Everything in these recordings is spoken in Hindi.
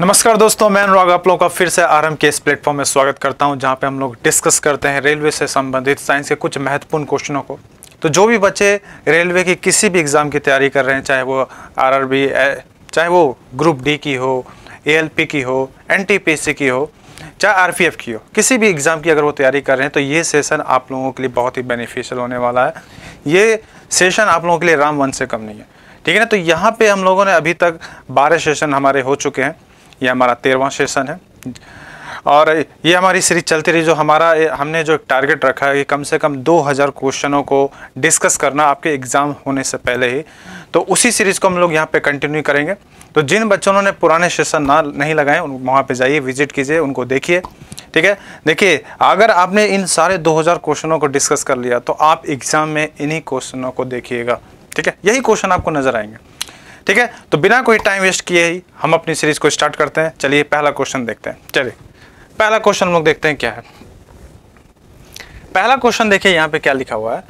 नमस्कार दोस्तों मैं अनुराग आप लोगों का फिर से एम के इस प्लेटफॉर्म में स्वागत करता हूं जहां पे हम लोग डिस्कस करते हैं रेलवे से संबंधित साइंस के कुछ महत्वपूर्ण क्वेश्चनों को तो जो भी बच्चे रेलवे की किसी भी एग्ज़ाम की तैयारी कर रहे हैं चाहे वो आर आर बी चाहे वो ग्रुप डी की हो पी की हो सी की हो चाहे एफ की हो किसी भी एग्ज़ाम की अगर वो तैयारी कर रहे हैं तो ये सेशन आप लोगों के लिए बहुत ही बेनिफिशियल होने वाला है ये सेशन आप लोगों के लिए राम वन से कम नहीं है ठीक है ना तो यहाँ पे हम लोगों ने अभी तक बारह सेशन हमारे हो चुके हैं ये हमारा तेरहवा सेशन है और ये हमारी सीरीज चलती रही जो हमारा हमने जो टारगेट रखा है कि कम से कम 2000 क्वेश्चनों को डिस्कस करना आपके एग्ज़ाम होने से पहले ही तो उसी सीरीज़ को हम लोग यहाँ पे कंटिन्यू करेंगे तो जिन बच्चों ने पुराने सेशन ना नहीं लगाए उन वहाँ पर जाइए विजिट कीजिए उनको देखिए ठीक है देखिए अगर आपने इन सारे दो क्वेश्चनों को डिस्कस कर लिया तो आप एग्ज़ाम में इन्हीं क्वेश्चनों को देखिएगा ठीक है यही क्वेश्चन आपको नज़र आएंगे ठीक है तो बिना कोई टाइम वेस्ट किए ही हम अपनी सीरीज को स्टार्ट करते हैं चलिए पहला क्वेश्चन देखते हैं चलिए पहला क्वेश्चन हम लोग देखते हैं क्या है पहला क्वेश्चन देखिए यहाँ पे क्या लिखा हुआ है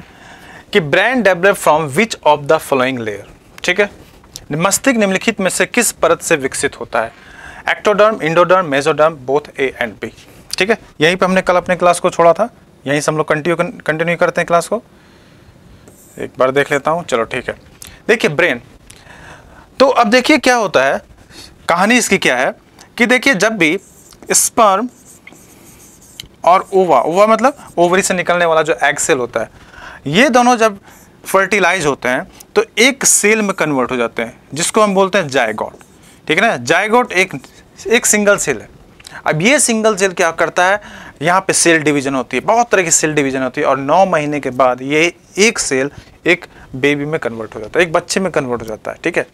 कि brain develop from which of the following layer ठीक है मस्तिष्क निम्नलिखित में से किस परत से विकसित होता है ectoderm endoderm mesoderm both A and B ठीक है यहीं पे हमने कल अपने क्लास को छोड़ा था यहीं से हम लोग कंटिन्यू कंटिन्यू करते हैं क्लास को एक बार देख लेता हूँ चलो ठीक है देखिए ब्रेन तो अब देखिए क्या होता है कहानी इसकी क्या है कि देखिए जब भी स्पर्म और ओवा ओवा मतलब ओवरी से निकलने वाला जो एग सेल होता है ये दोनों जब फर्टिलाइज होते हैं तो एक सेल में कन्वर्ट हो जाते हैं जिसको हम बोलते हैं जायगॉट ठीक है ना जायगॉट एक एक सिंगल सेल है अब ये सिंगल सेल क्या करता है यहाँ पे सेल डिवीजन होती है बहुत तरह की सेल डिवीजन होती है और नौ महीने के बाद ये एक सेल एक बेबी में कन्वर्ट हो जाता है एक बच्चे में कन्वर्ट हो जाता है ठीक है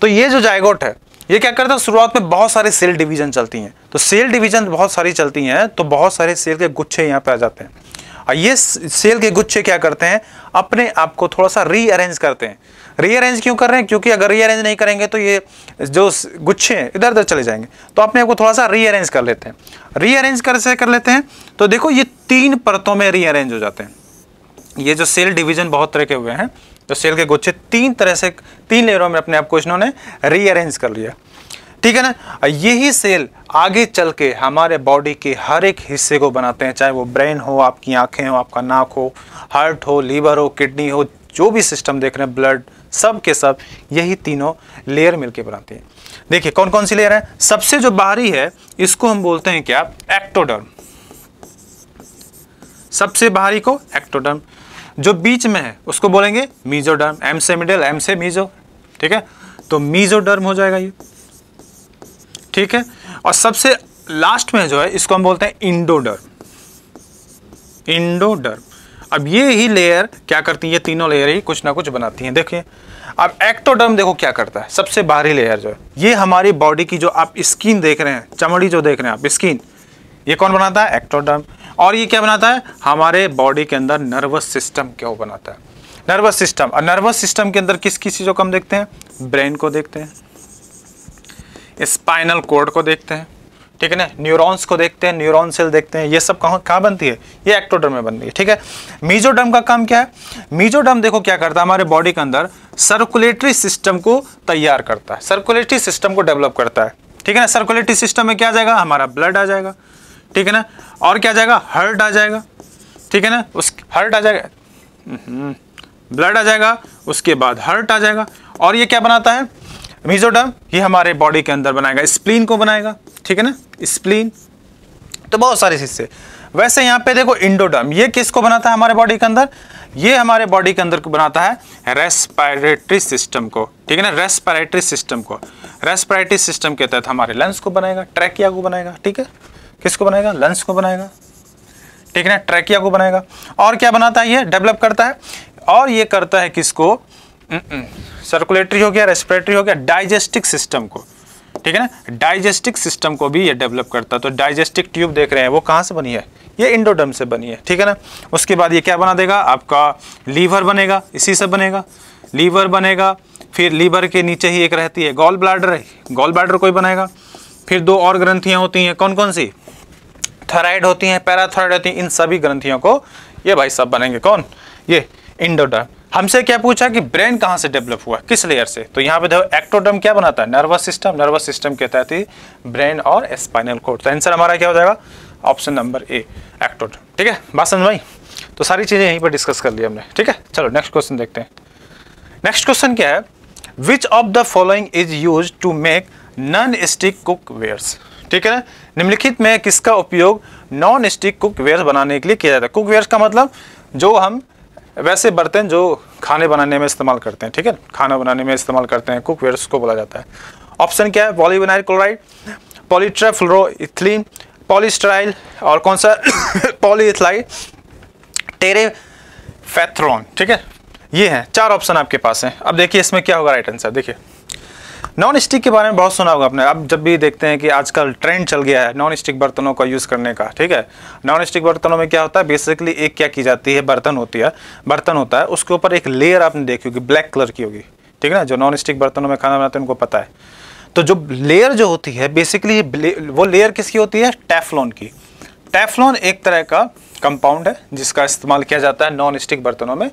तो ये जो जायगोट है ये क्या करता है शुरुआत में बहुत सारे सेल डिवीजन चलती हैं तो सेल डिवीजन बहुत सारी चलती हैं तो बहुत सारे सेल के गुच्छे यहाँ पे आ जाते हैं और ये सेल के गुच्छे क्या करते हैं अपने आप को थोड़ा सा रीअरेंज करते हैं रीअरेंज क्यों कर रहे हैं क्योंकि अगर रीअरेंज नहीं करेंगे तो ये जो गुच्छे हैं इधर उधर चले जाएंगे तो अपने आपको थोड़ा सा रीअरेंज कर लेते हैं रीअरेंज कर से कर लेते हैं तो देखो ये तीन परतों में रीअरेंज हो जाते हैं ये जो सेल डिवीजन बहुत तरह के हुए हैं तो सेल के गुच्छे तीन तरह से तीन लेयरों में अपने आप को इन्होंने रीअरेंज कर लिया ठीक है ना यही सेल आगे चल के हमारे बॉडी के हर एक हिस्से को बनाते हैं चाहे वो ब्रेन हो आपकी आंखें हो आपका नाक हो हार्ट हो लीवर हो किडनी हो जो भी सिस्टम देख रहे हैं ब्लड सब के सब यही तीनों लेयर मिलके बनाते हैं देखिए कौन कौन सी लेयर है सबसे जो बाहरी है इसको हम बोलते हैं क्या एक्टोडर्म सबसे बाहरी को एक्टोडर्म जो बीच में है उसको बोलेंगे मीजोडर्म एम से मिडल एम से मीजो ठीक है तो मीजोडर्म हो जाएगा ये ठीक है और सबसे लास्ट में जो है इसको हम बोलते हैं इंडोडर्म इंडोडर्म अब ये ही लेयर क्या करती है ये तीनों लेयर ही कुछ ना कुछ बनाती हैं देखिए अब एक्टोडर्म देखो क्या करता है सबसे बाहरी लेयर जो है ये हमारी बॉडी की जो आप स्किन देख रहे हैं चमड़ी जो देख रहे हैं आप स्किन ये कौन बनाता है एक्टोडर्म और ये क्या बनाता है हमारे बॉडी के अंदर नर्वस सिस्टम क्यों बनाता है नर्वस सिस्टम और नर्वस सिस्टम के अंदर किस किस चीज़ों को हम देखते हैं ब्रेन को देखते हैं स्पाइनल कोड को देखते हैं ठीक है ना न्यूरॉन्स को देखते हैं न्यूरॉन सेल देखते हैं ये सब कहाँ कहाँ बनती है ये एक्टोडर्म में बनती है ठीक है मीजोडर्म का काम क्या है मीजोडर्म देखो क्या करता है हमारे बॉडी के अंदर सर्कुलेटरी सिस्टम को तैयार करता है सर्कुलेटरी सिस्टम को डेवलप करता है ठीक है ना सर्कुलेटरी सिस्टम में क्या आ जाएगा हमारा ब्लड आ जाएगा ठीक है ना और क्या आ जाएगा हर्ट आ जाएगा ठीक है ना उस हर्ट आ जाएगा ब्लड हम्म, आ जाएगा उसके बाद हर्ट आ जाएगा और ये क्या बनाता है मीजोडर्म ये हमारे बॉडी के अंदर बनाएगा स्प्लीन को बनाएगा ठीक है ना स्प्लीन तो बहुत सारे हिस्से वैसे यहाँ पे देखो इंडोडर्म ये किसको बनाता है हमारे बॉडी के अंदर ये हमारे बॉडी के अंदर को बनाता है रेस्पायरेटरी सिस्टम को ठीक है ना रेस्पायरेटरी सिस्टम को रेस्पायरेटरी सिस्टम के तहत हमारे लंग्स को बनाएगा ट्रैकिया को बनाएगा ठीक है किसको बनाएगा लंग्स को बनाएगा ठीक है ना ट्रैकिया को बनाएगा और क्या बनाता है ये डेवलप करता है और ये करता है किसको सर्कुलेटरी हम्म, हम्म, हो गया रेस्पिरेटरी हो गया डाइजेस्टिक सिस्टम को ठीक है ना डाइजेस्टिक सिस्टम को भी ये डेवलप करता है तो डाइजेस्टिक ट्यूब देख रहे हैं वो कहाँ से बनी है ये इंडोडम से बनी है ठीक है ना उसके बाद ये क्या बना देगा आपका लीवर बनेगा इसी से बनेगा लीवर बनेगा फिर लीवर के नीचे ही एक रहती है गॉल ब्लाडर है गॉल ब्लाडर कोई बनाएगा फिर दो और ग्रंथियाँ होती हैं कौन कौन सी थराइड होती हैं पैराथराइड होती हैं इन सभी ग्रंथियों को ये भाई सब बनेंगे कौन ये इंडोडर्म हमसे क्या पूछा कि ब्रेन कहाँ से डेवलप हुआ किस लेयर से तो यहाँ पे देखो एक्टोडम क्या बनाता है नर्वस सिस्टम नर्वस सिस्टम के तहत ही ब्रेन और स्पाइनल कोड तो आंसर हमारा क्या हो जाएगा ऑप्शन नंबर ए एक्टोडम ठीक है बात समझ भाई तो सारी चीज़ें यहीं पर डिस्कस कर ली हमने ठीक है चलो नेक्स्ट क्वेश्चन देखते हैं नेक्स्ट क्वेश्चन क्या है which of the following is use to make non stick cook wares ठीक है ना निम्नलिखित में किसका उपयोग नॉन स्टिक कुक वेयर बनाने के लिए किया जाता है कुक वेयर्स का मतलब जो हम वैसे बर्तन जो खाने बनाने में इस्तेमाल करते हैं ठीक है खाना बनाने में इस्तेमाल करते हैं कुक उसको बोला जाता है ऑप्शन क्या है पॉलीविनाइल क्लोराइड पॉलीट्राफ्लोरोथिलीन पॉलीस्टराइल और कौन सा टेरे फैथ्रॉन ठीक है ये हैं चार ऑप्शन आपके पास हैं अब देखिए इसमें क्या होगा राइट आंसर देखिए नॉन स्टिक के बारे में बहुत सुना होगा आपने अब जब भी देखते हैं कि आजकल ट्रेंड चल गया है नॉन स्टिक बर्तनों का यूज़ करने का ठीक है नॉन स्टिक बर्तनों में क्या होता है बेसिकली एक क्या की जाती है बर्तन होती है बर्तन होता है उसके ऊपर एक लेयर आपने देखी होगी ब्लैक कलर की होगी ठीक है ना जो नॉन स्टिक बर्तनों में खाना बनाते हैं उनको पता है तो जो लेयर जो होती है बेसिकली वो लेयर किसकी होती है टेफलॉन की टेफलॉन एक तरह का कंपाउंड है जिसका इस्तेमाल किया जाता है नॉन स्टिक बर्तनों में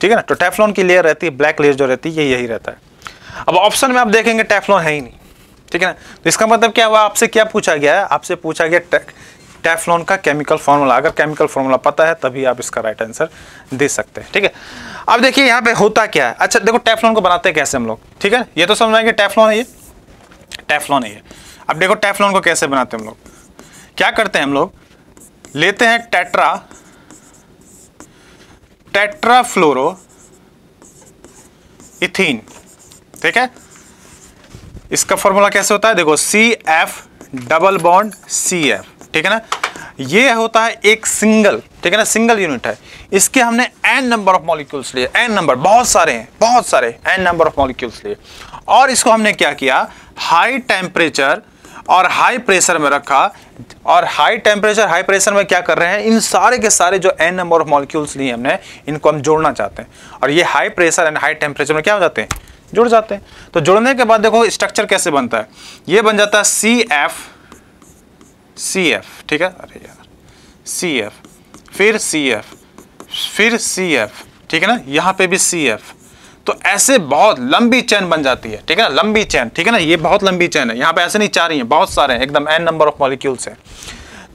ठीक है ना तो टेफलॉन की लेयर रहती है ब्लैक लेयर जो रहती है ये यही रहता है अब ऑप्शन में आप देखेंगे टेफलॉन है ही नहीं ठीक है ना तो इसका मतलब क्या हुआ आपसे क्या पूछा गया है आपसे पूछा गया टेफलॉन का केमिकल फॉर्मूला अगर केमिकल फॉर्मूला पता है तभी आप इसका राइट आंसर दे सकते हैं ठीक है अब देखिए यहाँ पे होता क्या है अच्छा देखो टेफलॉन को बनाते हैं कैसे हम लोग ठीक है ये तो समझ आएंगे टेफलॉन है ये टेफलॉन है ये अब देखो टेफलॉन को कैसे बनाते हैं हम लोग क्या करते हैं हम लोग लेते हैं टेट्रा टेट्रा फ्लोरो इथीन ठीक है इसका फॉर्मूला कैसे होता है देखो C F double bond C F ठीक है ना ये होता है एक सिंगल ठीक है ना सिंगल यूनिट है इसके हमने एन नंबर ऑफ मॉलिक्यूल्स लिए एन नंबर बहुत सारे हैं बहुत सारे एन नंबर ऑफ मॉलिक्यूल्स लिए और इसको हमने क्या किया हाई टेम्परेचर और हाई प्रेशर में रखा और हाई टेम्परेचर हाई प्रेशर में क्या कर रहे हैं इन सारे के सारे जो एन नंबर ऑफ मॉलिक्यूल्स लिए हमने इनको हम जोड़ना चाहते हैं और ये high pressure and high temperature में क्या हो जाते हैं जुड़ जाते हैं तो जुड़ने के बाद देखो स्ट्रक्चर कैसे बनता है ये बन जाता है सी एफ सी एफ ठीक है अरे यार सी एफ फिर सी एफ फिर सी एफ ठीक है ना यहाँ पे भी सी एफ तो ऐसे बहुत लंबी चैन बन जाती है ठीक है ना लंबी चैन ठीक है ना ये बहुत लंबी चैन है यहाँ पे ऐसे नहीं चाह रही है बहुत सारे हैं एकदम एन नंबर ऑफ मॉलिक्यूल्स हैं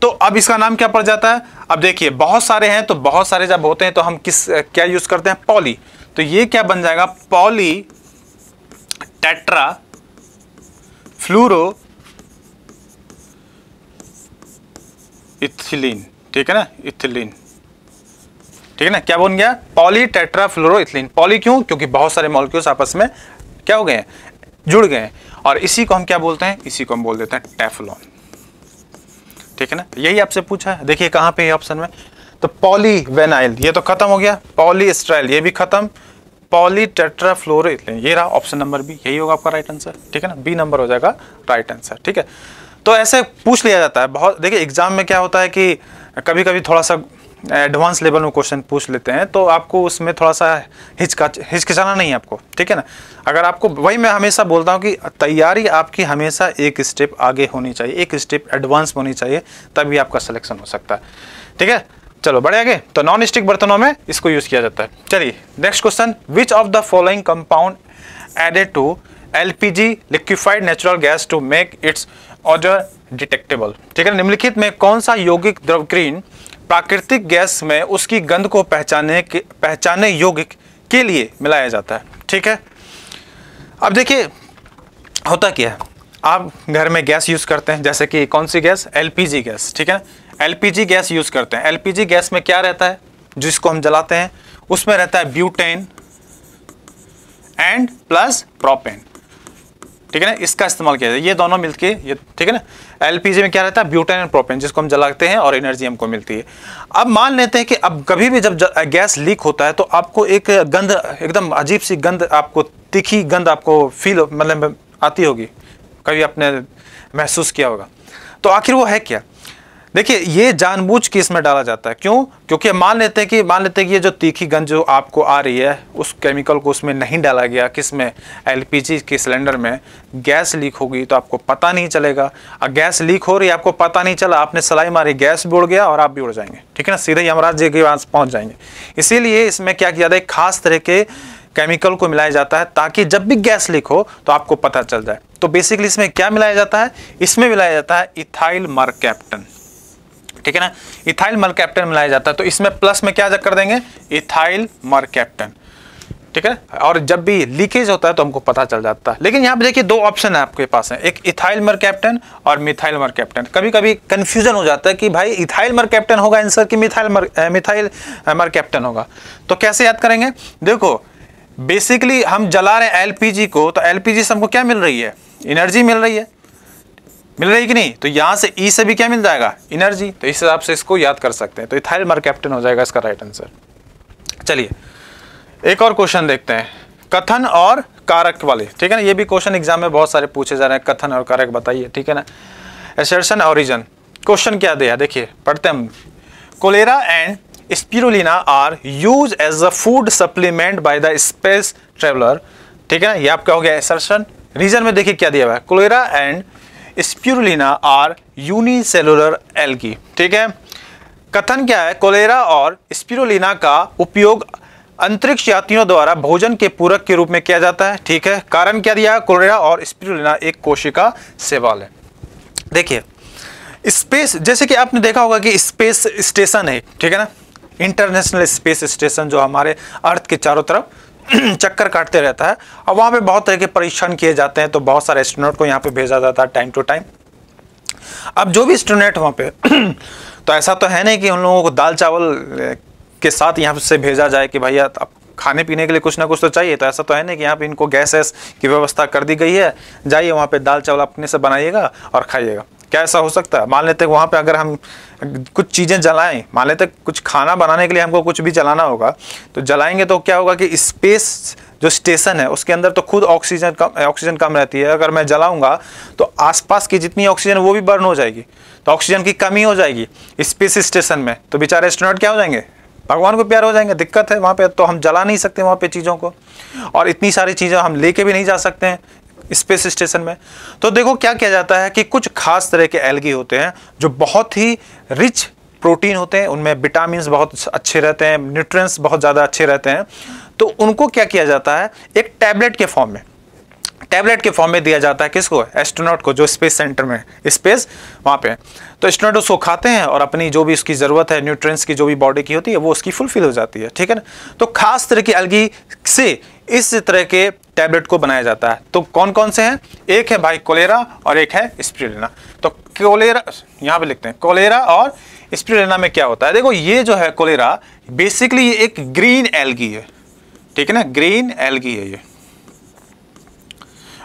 तो अब इसका नाम क्या पड़ जाता है अब देखिए बहुत सारे हैं तो बहुत सारे जब होते हैं तो हम किस क्या यूज़ करते हैं पॉली तो ये क्या बन जाएगा पॉली टेट्रा फ्लूरो इथिलीन ठीक है ना इथिलीन ठीक है ना क्या बन गया polytetrafluoroethylene poly क्यों क्योंकि बहुत सारे मॉलिक्यूल्स आपस में क्या हो गए हैं जुड़ गए हैं और इसी को हम क्या बोलते हैं इसी को हम बोल देते हैं टेफलॉन ठीक है ना यही आपसे पूछा है देखिए कहां पे ऑप्शन में तो पॉली वेनाइल ये तो खत्म हो गया पॉली स्ट्राइल ये भी खत्म पॉलीटेट्राफ्लोरिथिन ये रहा ऑप्शन नंबर बी यही होगा आपका राइट आंसर ठीक है ना बी नंबर हो जाएगा राइट आंसर ठीक है तो ऐसे पूछ लिया जाता है बहुत देखिए एग्जाम में क्या होता है कि कभी कभी थोड़ा सा एडवांस लेवल में क्वेश्चन पूछ लेते हैं तो आपको उसमें थोड़ा सा हिचका हिचकिचाना नहीं है आपको ठीक है ना अगर आपको वही मैं हमेशा बोलता हूँ कि तैयारी आपकी हमेशा एक स्टेप आगे होनी चाहिए एक स्टेप एडवांस होनी चाहिए तभी आपका सिलेक्शन हो सकता है ठीक है चलो बढ़े आगे तो नॉन स्टिक बर्तनों में इसको यूज किया जाता है चलिए next question which of the following compound added to LPG liquefied natural gas to make its odour detectable ठीक है निम्नलिखित में कौन सा यौगिक द्रवक्रीन प्राकृतिक गैस में उसकी गंध को पहचाने के पहचाने यौगिक के लिए मिलाया जाता है ठीक है अब देखिए होता क्या है आप घर में गैस यूज़ करते हैं जैसे कि कौन सी गैस एलपीजी गैस ठीक है एलपीजी गैस यूज़ करते हैं एलपीजी गैस में क्या रहता है जिसको हम जलाते हैं उसमें रहता है ब्यूटेन एंड प्लस प्रोपेन ठीक है ना इसका इस्तेमाल किया जाए ये दोनों मिलके ये ठीक है ना एलपीजी में क्या रहता है ब्यूटेन एंड प्रोपेन जिसको हम जलाते हैं और एनर्जी हमको मिलती है अब मान लेते हैं कि अब कभी भी जब गैस लीक होता है तो आपको एक गंध एकदम अजीब सी गंध आपको तीखी गंध आपको फील मतलब आती होगी कभी आपने महसूस किया होगा तो आखिर वो है क्या देखिए ये जानबूझ के इसमें डाला जाता है क्यों क्योंकि मान लेते हैं कि मान लेते हैं कि ये जो तीखी गंज जो आपको आ रही है उस केमिकल को उसमें नहीं डाला गया किस में एलपीजी के सिलेंडर में गैस लीक होगी तो आपको पता नहीं चलेगा और गैस लीक हो रही है आपको पता नहीं चला आपने सलाई मारी गैस भी उड़ गया और आप भी उड़ जाएंगे ठीक है ना सीधे यमराज जी के पास पहुँच जाएंगे इसीलिए इसमें क्या किया जाता है खास तरह के केमिकल को मिलाया जाता है ताकि जब भी गैस लीक हो तो आपको पता चल जाए तो बेसिकली इसमें क्या मिलाया जाता है इसमें मिलाया जाता है इथाइल मार्केप्टन ठीक है ना इथाइल मरकैप्टन मिलाया जाता है तो इसमें प्लस में क्या कर देंगे इथाइल मरकैप्टन ठीक है और जब भी लीकेज होता है तो हमको पता चल जाता है लेकिन यहाँ पे देखिए दो ऑप्शन है आपके पास है एक इथाइल मर कैप्टन और मिथाइल मर कैप्टन कभी कभी कन्फ्यूजन हो जाता है कि भाई इथाइल मर कैप्टन होगा आंसर कि मिथाइल मर मिथाइल मर कैप्टन होगा तो कैसे याद करेंगे देखो बेसिकली हम जला रहे हैं एल को तो एल से हमको क्या मिल रही है एनर्जी मिल रही है मिल रही कि नहीं तो यहाँ से ई e से भी क्या मिल जाएगा इनर्जी तो इस हिसाब से इसको याद कर सकते हैं तो इथाइल कैप्टन हो जाएगा इसका राइट आंसर चलिए एक और क्वेश्चन देखते हैं कथन और कारक वाले ठीक है ना ये भी क्वेश्चन एग्जाम में बहुत सारे पूछे जा रहे हैं कथन और कारक बताइए ठीक है ना एसर्सन ऑरिजन क्वेश्चन क्या दिया देखिए पढ़ते हम chlorella and spirulina are use as a food supplement by the space traveller ठीक है ना ये आपका हो गया एसर्सन रीजन में देखिए क्या दिया हुआ है chlorella and spirulina are unicellular algae ठीक है कथन क्या है कोलेरा और स्प्यूलिना का उपयोग अंतरिक्ष यात्रियों द्वारा भोजन के पूरक के रूप में किया जाता है ठीक है कारण क्या दिया कोलेरा और स्प्यूलिना एक कोशिका सेवाल है देखिए स्पेस जैसे कि आपने देखा होगा कि स्पेस स्टेशन है ठीक है ना इंटरनेशनल स्पेस स्टेशन जो हमारे अर्थ के चारों तरफ चक्कर काटते रहता है और वहाँ पे बहुत तरह के परीक्षण किए जाते हैं तो बहुत सारे एस्ट्रोनॉट को यहाँ पे भेजा जाता है टाइम टू टाइम अब जो भी एस्ट्रोनॉट वहाँ पे तो ऐसा तो है नहीं कि उन लोगों को दाल चावल के साथ यहाँ से भेजा जाए कि भैया आप खाने पीने के लिए कुछ ना कुछ तो चाहिए तो ऐसा तो है नहीं कि यहाँ पे इनको गैस वैस की व्यवस्था कर दी गई है जाइए वहाँ पे दाल चावल अपने से बनाइएगा और खाइएगा क्या ऐसा हो सकता है मान लेते हैं वहाँ पे अगर हम कुछ चीज़ें जलाएं मान लेते कुछ खाना बनाने के लिए हमको कुछ भी जलाना होगा तो जलाएंगे तो क्या होगा कि स्पेस जो स्टेशन है उसके अंदर तो खुद ऑक्सीजन कम ऑक्सीजन कम रहती है अगर मैं जलाऊंगा तो आसपास की जितनी ऑक्सीजन वो भी बर्न हो जाएगी तो ऑक्सीजन की कमी हो जाएगी स्पेस स्टेशन में तो बेचारे एस्ट्रोनॉट क्या हो जाएंगे भगवान को प्यार हो जाएंगे दिक्कत है वहाँ पे तो हम जला नहीं सकते वहाँ पे चीज़ों को और इतनी सारी चीज़ें हम लेके भी नहीं जा सकते हैं स्पेस स्टेशन में तो देखो क्या किया जाता है कि कुछ खास तरह के एल्गी होते हैं जो बहुत ही रिच प्रोटीन होते हैं उनमें विटामिन बहुत अच्छे रहते हैं न्यूट्रंस बहुत ज़्यादा अच्छे रहते हैं तो उनको क्या किया जाता है एक टैबलेट के फॉर्म में टैबलेट के फॉर्म में दिया जाता है किसको एस्ट्रोनॉट को जो स्पेस सेंटर में स्पेस वहाँ पे तो एस्ट्रोनॉट उसको खाते हैं और अपनी जो भी उसकी ज़रूरत है न्यूट्रिएंट्स की जो भी बॉडी की होती है वो उसकी फुलफिल हो जाती है ठीक है ना तो खास तरह की अलगी से इस तरह के टैबलेट को बनाया जाता है तो कौन कौन से हैं एक है भाई कोलेरा और एक है स्प्रिलिना तो कोलेरा यहाँ पर लिखते हैं कोलेरा और स्प्रिलिना में क्या होता है देखो ये जो है कोलेरा बेसिकली ये एक ग्रीन एल्गी है ठीक है ना ग्रीन एल्गी है ये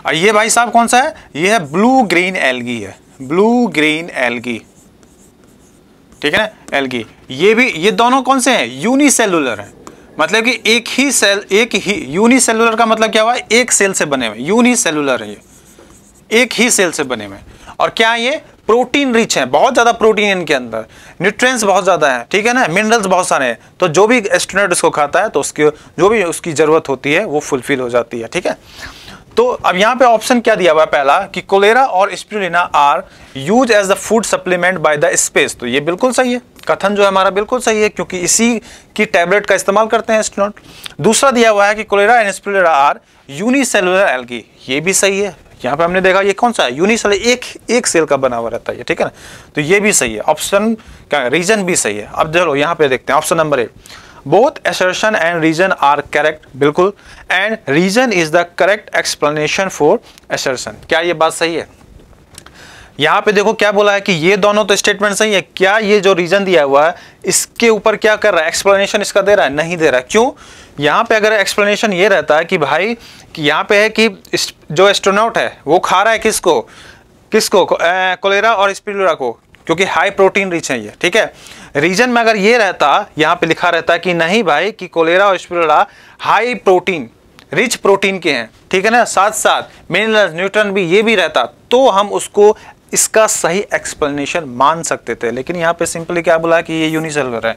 और ये भाई साहब कौन सा है ये है ब्लू ग्रीन एलगी है ब्लू ग्रीन एलगी ठीक है ना एलगी ये भी ये दोनों कौन से हैं यूनिसेलुलर हैं मतलब कि एक ही सेल एक ही यूनिसेलुलर का मतलब क्या हुआ एक सेल से बने हुए यूनिसेलुलर है ये एक ही सेल से बने हुए और क्या ये प्रोटीन रिच है बहुत ज़्यादा प्रोटीन इनके अंदर न्यूट्रिएंट्स बहुत ज़्यादा है ठीक है ना मिनरल्स बहुत सारे हैं तो जो भी एस्ट्रोनॉट इसको खाता है तो उसकी जो भी उसकी ज़रूरत होती है वो फुलफिल हो जाती है ठीक है तो अब यहाँ पे ऑप्शन क्या दिया हुआ है पहला कि कोलेरा और spirulina are use as the food supplement by the space तो ये बिल्कुल सही है कथन जो है हमारा बिल्कुल सही है क्योंकि इसी की टैबलेट का इस्तेमाल करते हैं स्टूडेंट दूसरा दिया हुआ है कि chlorella and spirulina are unicellular algae ये भी सही है यहाँ पे हमने देखा ये कौन सा है यूनिसेल एक एक सेल का बना हुआ रहता है ठीक है ना तो ये भी सही है ऑप्शन क्या रीजन भी सही है अब चलो यहाँ पे देखते हैं option number eight both assertion and reason are correct बिल्कुल and reason is the correct explanation for assertion क्या ये बात सही है यहाँ पे देखो क्या बोला है कि ये दोनों तो स्टेटमेंट सही है क्या ये जो रीजन दिया हुआ है इसके ऊपर क्या कर रहा है एक्सप्लेनेशन इसका दे रहा है नहीं दे रहा है क्यों यहाँ पे अगर एक्सप्लेनेशन ये रहता है कि भाई कि यहाँ पे है कि जो एस्ट्रोनॉट है वो खा रहा है किसको किसको कोलेरा और स्पिलोरा को क्योंकि हाई प्रोटीन रिच है ये ठीक है रीजन में अगर ये रहता यहाँ पे लिखा रहता है कि नहीं भाई कि कोलेरा और spirulina high protein rich protein के हैं ठीक है ना साथ साथ मिनरल्स न्यूट्रन भी ये भी रहता तो हम उसको इसका सही एक्सप्लेनेशन मान सकते थे लेकिन यहाँ पे सिंपली क्या बोला कि ये यूनिसेलुलर है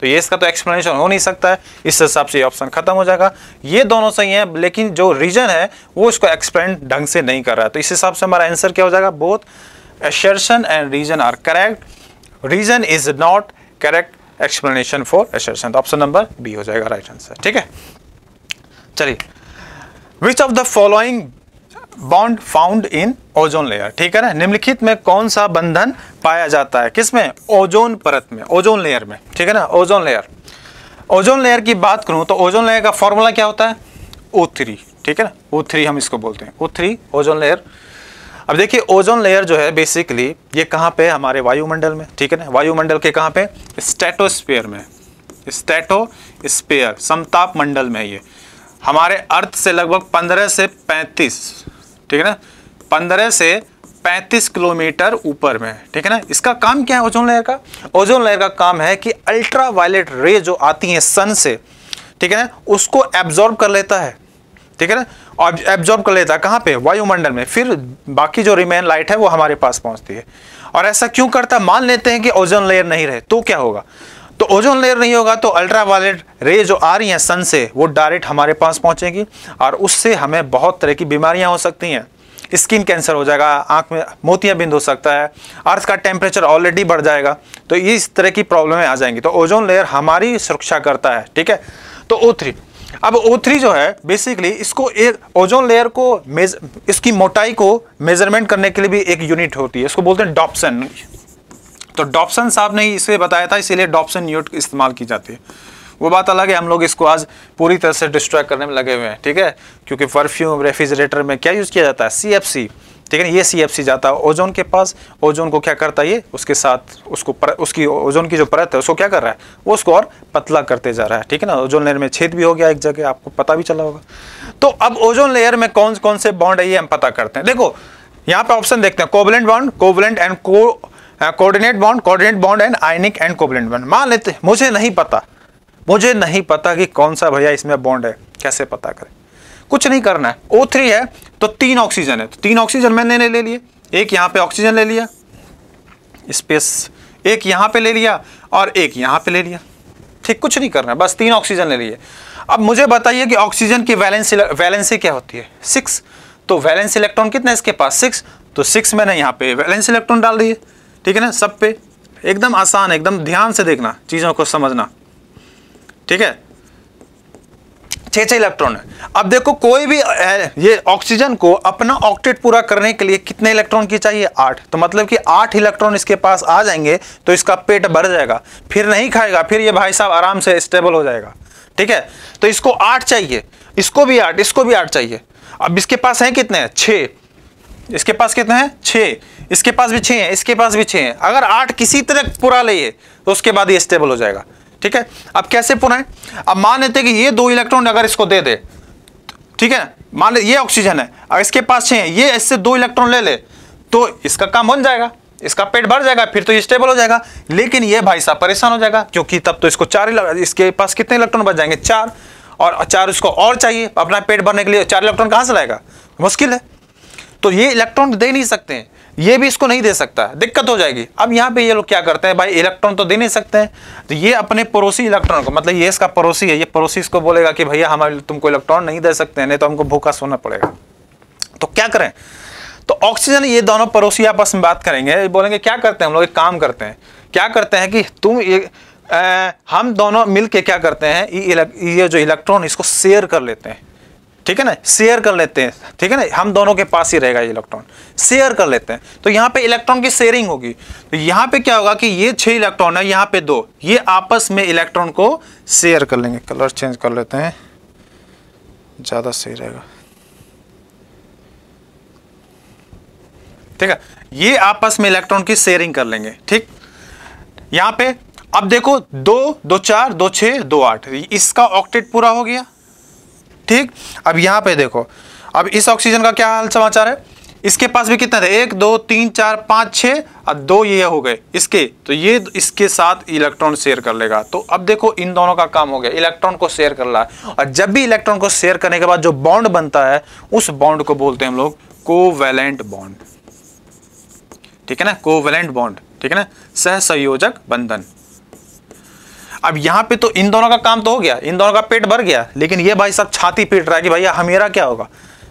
तो ये इसका तो एक्सप्लेनेशन हो नहीं सकता है इस हिसाब से ये ऑप्शन खत्म हो जाएगा ये दोनों सही है लेकिन जो रीजन है वो इसको एक्सप्लेन ढंग से नहीं कर रहा है तो इस हिसाब से हमारा आंसर क्या हो जाएगा बहुत assertion and reason are correct reason is not correct explanation for assertion तो ऑप्शन नंबर बी हो जाएगा राइट आंसर ठीक है चलिए which of the following bond found in ozone layer ठीक है ना निम्नलिखित में कौन सा बंधन पाया जाता है किसमें ओजोन परत में ओजोन लेयर में ठीक है ना ओजोन लेयर ओजोन लेयर की बात करूं तो ओजोन लेयर का फॉर्मूला क्या होता है ओ थ्री ठीक है ना ओ थ्री हम इसको बोलते हैं ओ थ्री ओजोन लेयर अब देखिए ओजोन लेयर जो है बेसिकली ये कहाँ पे है हमारे वायुमंडल में ठीक है ना वायुमंडल के कहाँ पे स्टेटोस्पेयर में स्टेटोस्पेयर समताप मंडल में ये हमारे अर्थ से लगभग 15 से 35 ठीक है ना 15 से 35 किलोमीटर ऊपर में ठीक है ना इसका काम क्या है ओजोन लेयर का ओजोन लेयर का काम है कि अल्ट्रा वायलेट रे जो आती हैं सन से ठीक है ना उसको एब्जॉर्ब कर लेता है ठीक है ना एब्जॉर्ब कर लेता है कहाँ पे वायुमंडल में फिर बाकी जो रिमेन लाइट है वो हमारे पास पहुँचती है और ऐसा क्यों करता मान लेते हैं कि ओजोन लेयर नहीं रहे तो क्या होगा तो ओजोन लेयर नहीं होगा तो वायलेट रे जो आ रही हैं सन से वो डायरेक्ट हमारे पास पहुँचेगी और उससे हमें बहुत तरह की बीमारियाँ हो सकती हैं स्किन कैंसर हो जाएगा आंख में मोतियाँ बिंद हो सकता है अर्थ का टेम्परेचर ऑलरेडी बढ़ जाएगा तो इस तरह की प्रॉब्लमें आ जाएंगी तो ओजोन लेयर हमारी सुरक्षा करता है ठीक है तो ओ थ्री अब O3 जो है बेसिकली इसको एक ओजोन लेयर को मेज, इसकी मोटाई को मेजरमेंट करने के लिए भी एक यूनिट होती है इसको बोलते हैं डॉप्सन तो डॉप्सन साहब ने इसे बताया था इसीलिए डॉप्सन यूनिट इस्तेमाल की जाती है वो बात अलग है हम लोग इसको आज पूरी तरह से डिस्ट्रॉय करने में लगे हुए हैं ठीक है क्योंकि परफ्यूम रेफ्रिजरेटर में क्या यूज़ किया जाता है सी ठीक है ना ये सी जाता है ओजोन के पास ओजोन को क्या करता है ये उसके साथ उसको पर, उसकी ओजोन की जो परत है उसको क्या कर रहा है वो उसको और पतला करते जा रहा है ठीक है ना ओजोन लेयर में छेद भी हो गया एक जगह आपको पता भी चला होगा तो अब ओजोन लेयर में कौन कौन से बॉन्ड है ये हम पता करते हैं देखो यहाँ पर ऑप्शन देखते हैं कोवलेंट बॉन्ड कोवलेंट एंड को coordinate bond coordinate bond and ionic and covalent bond मान लेते मुझे नहीं पता मुझे नहीं पता कि कौन सा भैया इसमें बॉन्ड है कैसे पता करें कुछ नहीं करना है ओ थ्री है तो तीन ऑक्सीजन है तो तीन ऑक्सीजन मैंने ले लिए एक यहाँ पे ऑक्सीजन ले लिया स्पेस एक यहाँ पे ले लिया और एक यहाँ पे ले लिया ठीक कुछ नहीं करना बस तीन ऑक्सीजन ले लिए अब मुझे बताइए कि ऑक्सीजन की वैलेंसी वैलेंसी क्या होती है सिक्स तो वैलेंस इलेक्ट्रॉन कितना इसके पास सिक्स तो सिक्स मैंने यहाँ पे वैलेंस इलेक्ट्रॉन डाल दिए ठीक है ना सब पे एकदम आसान एकदम ध्यान से देखना चीज़ों को समझना ठीक है छः छः इलेक्ट्रॉन है अब देखो कोई भी ये ऑक्सीजन को अपना ऑक्टेट पूरा करने के लिए कितने इलेक्ट्रॉन की चाहिए आठ तो मतलब कि आठ इलेक्ट्रॉन इसके पास आ जाएंगे तो इसका पेट भर जाएगा फिर नहीं खाएगा फिर ये भाई साहब आराम से स्टेबल हो जाएगा ठीक है तो इसको आठ चाहिए इसको भी आठ इसको भी आठ चाहिए अब इसके पास हैं कितने छः इसके पास कितने हैं छः इसके पास भी छः हैं इसके पास भी छः हैं अगर आठ किसी तरह पूरा लिए तो उसके बाद ये स्टेबल हो जाएगा ठीक है अब कैसे पुनः अब मान लेते हैं कि ये दो इलेक्ट्रॉन अगर इसको दे दे ठीक है मान ये ऑक्सीजन है और इसके पास छह ये इससे दो इलेक्ट्रॉन ले ले तो इसका काम बन जाएगा इसका पेट भर जाएगा फिर तो ये स्टेबल हो जाएगा लेकिन ये भाई साहब परेशान हो जाएगा क्योंकि तब तो इसको चार इसके पास कितने इलेक्ट्रॉन बच जाएंगे चार और चार उसको और चाहिए अपना पेट भरने के लिए चार इलेक्ट्रॉन कहाँ से लाएगा मुश्किल है तो ये इलेक्ट्रॉन दे नहीं सकते हैं ये भी इसको नहीं दे सकता है दिक्कत हो जाएगी अब यहाँ पे ये लोग क्या करते हैं भाई इलेक्ट्रॉन तो दे नहीं सकते हैं तो ये अपने पड़ोसी इलेक्ट्रॉन को मतलब ये इसका पड़ोसी है ये पड़ोसी इसको बोलेगा कि भैया हमारे तुमको इलेक्ट्रॉन नहीं दे सकते हैं नहीं तो हमको भूखा सोना पड़ेगा तो क्या करें तो ऑक्सीजन ये दोनों पड़ोसी आपस में बात करेंगे बोलेंगे क्या करते हैं हम लोग एक काम करते हैं क्या करते हैं कि तुम ये हम दोनों मिल के क्या करते हैं ये जो इलेक्ट्रॉन इसको शेयर कर लेते हैं ठीक है ना शेयर कर लेते हैं ठीक है ना हम दोनों के पास ही रहेगा ये इलेक्ट्रॉन शेयर कर लेते हैं तो यहाँ पे इलेक्ट्रॉन की शेयरिंग होगी तो यहाँ पे क्या होगा कि ये छह इलेक्ट्रॉन है यहाँ पे दो ये आपस में इलेक्ट्रॉन को शेयर कर लेंगे कलर चेंज कर लेते हैं ज़्यादा सही रहेगा ठीक है ये आपस में इलेक्ट्रॉन की शेयरिंग कर लेंगे ठीक यहाँ पे अब देखो दो दो चार दो छह दो आठ इसका ऑक्टेट पूरा हो गया ठीक अब यहाँ पे देखो अब इस ऑक्सीजन का क्या हाल समाचार है इसके पास भी कितना था एक दो तीन चार पाँच छः और दो ये हो गए इसके तो ये इसके साथ इलेक्ट्रॉन शेयर कर लेगा तो अब देखो इन दोनों का काम हो गया इलेक्ट्रॉन को शेयर कर रहा है और जब भी इलेक्ट्रॉन को शेयर करने के बाद जो बॉन्ड बनता है उस बॉन्ड को बोलते हैं हम लोग कोवेलेंट बॉन्ड ठीक है ना कोवेलेंट बॉन्ड ठीक है ना सहसंयोजक बंधन अब यहाँ पे तो इन दोनों का काम तो हो गया इन दोनों का पेट भर गया लेकिन ये भाई साहब छाती पीट रहा है कि भैया हमेरा क्या होगा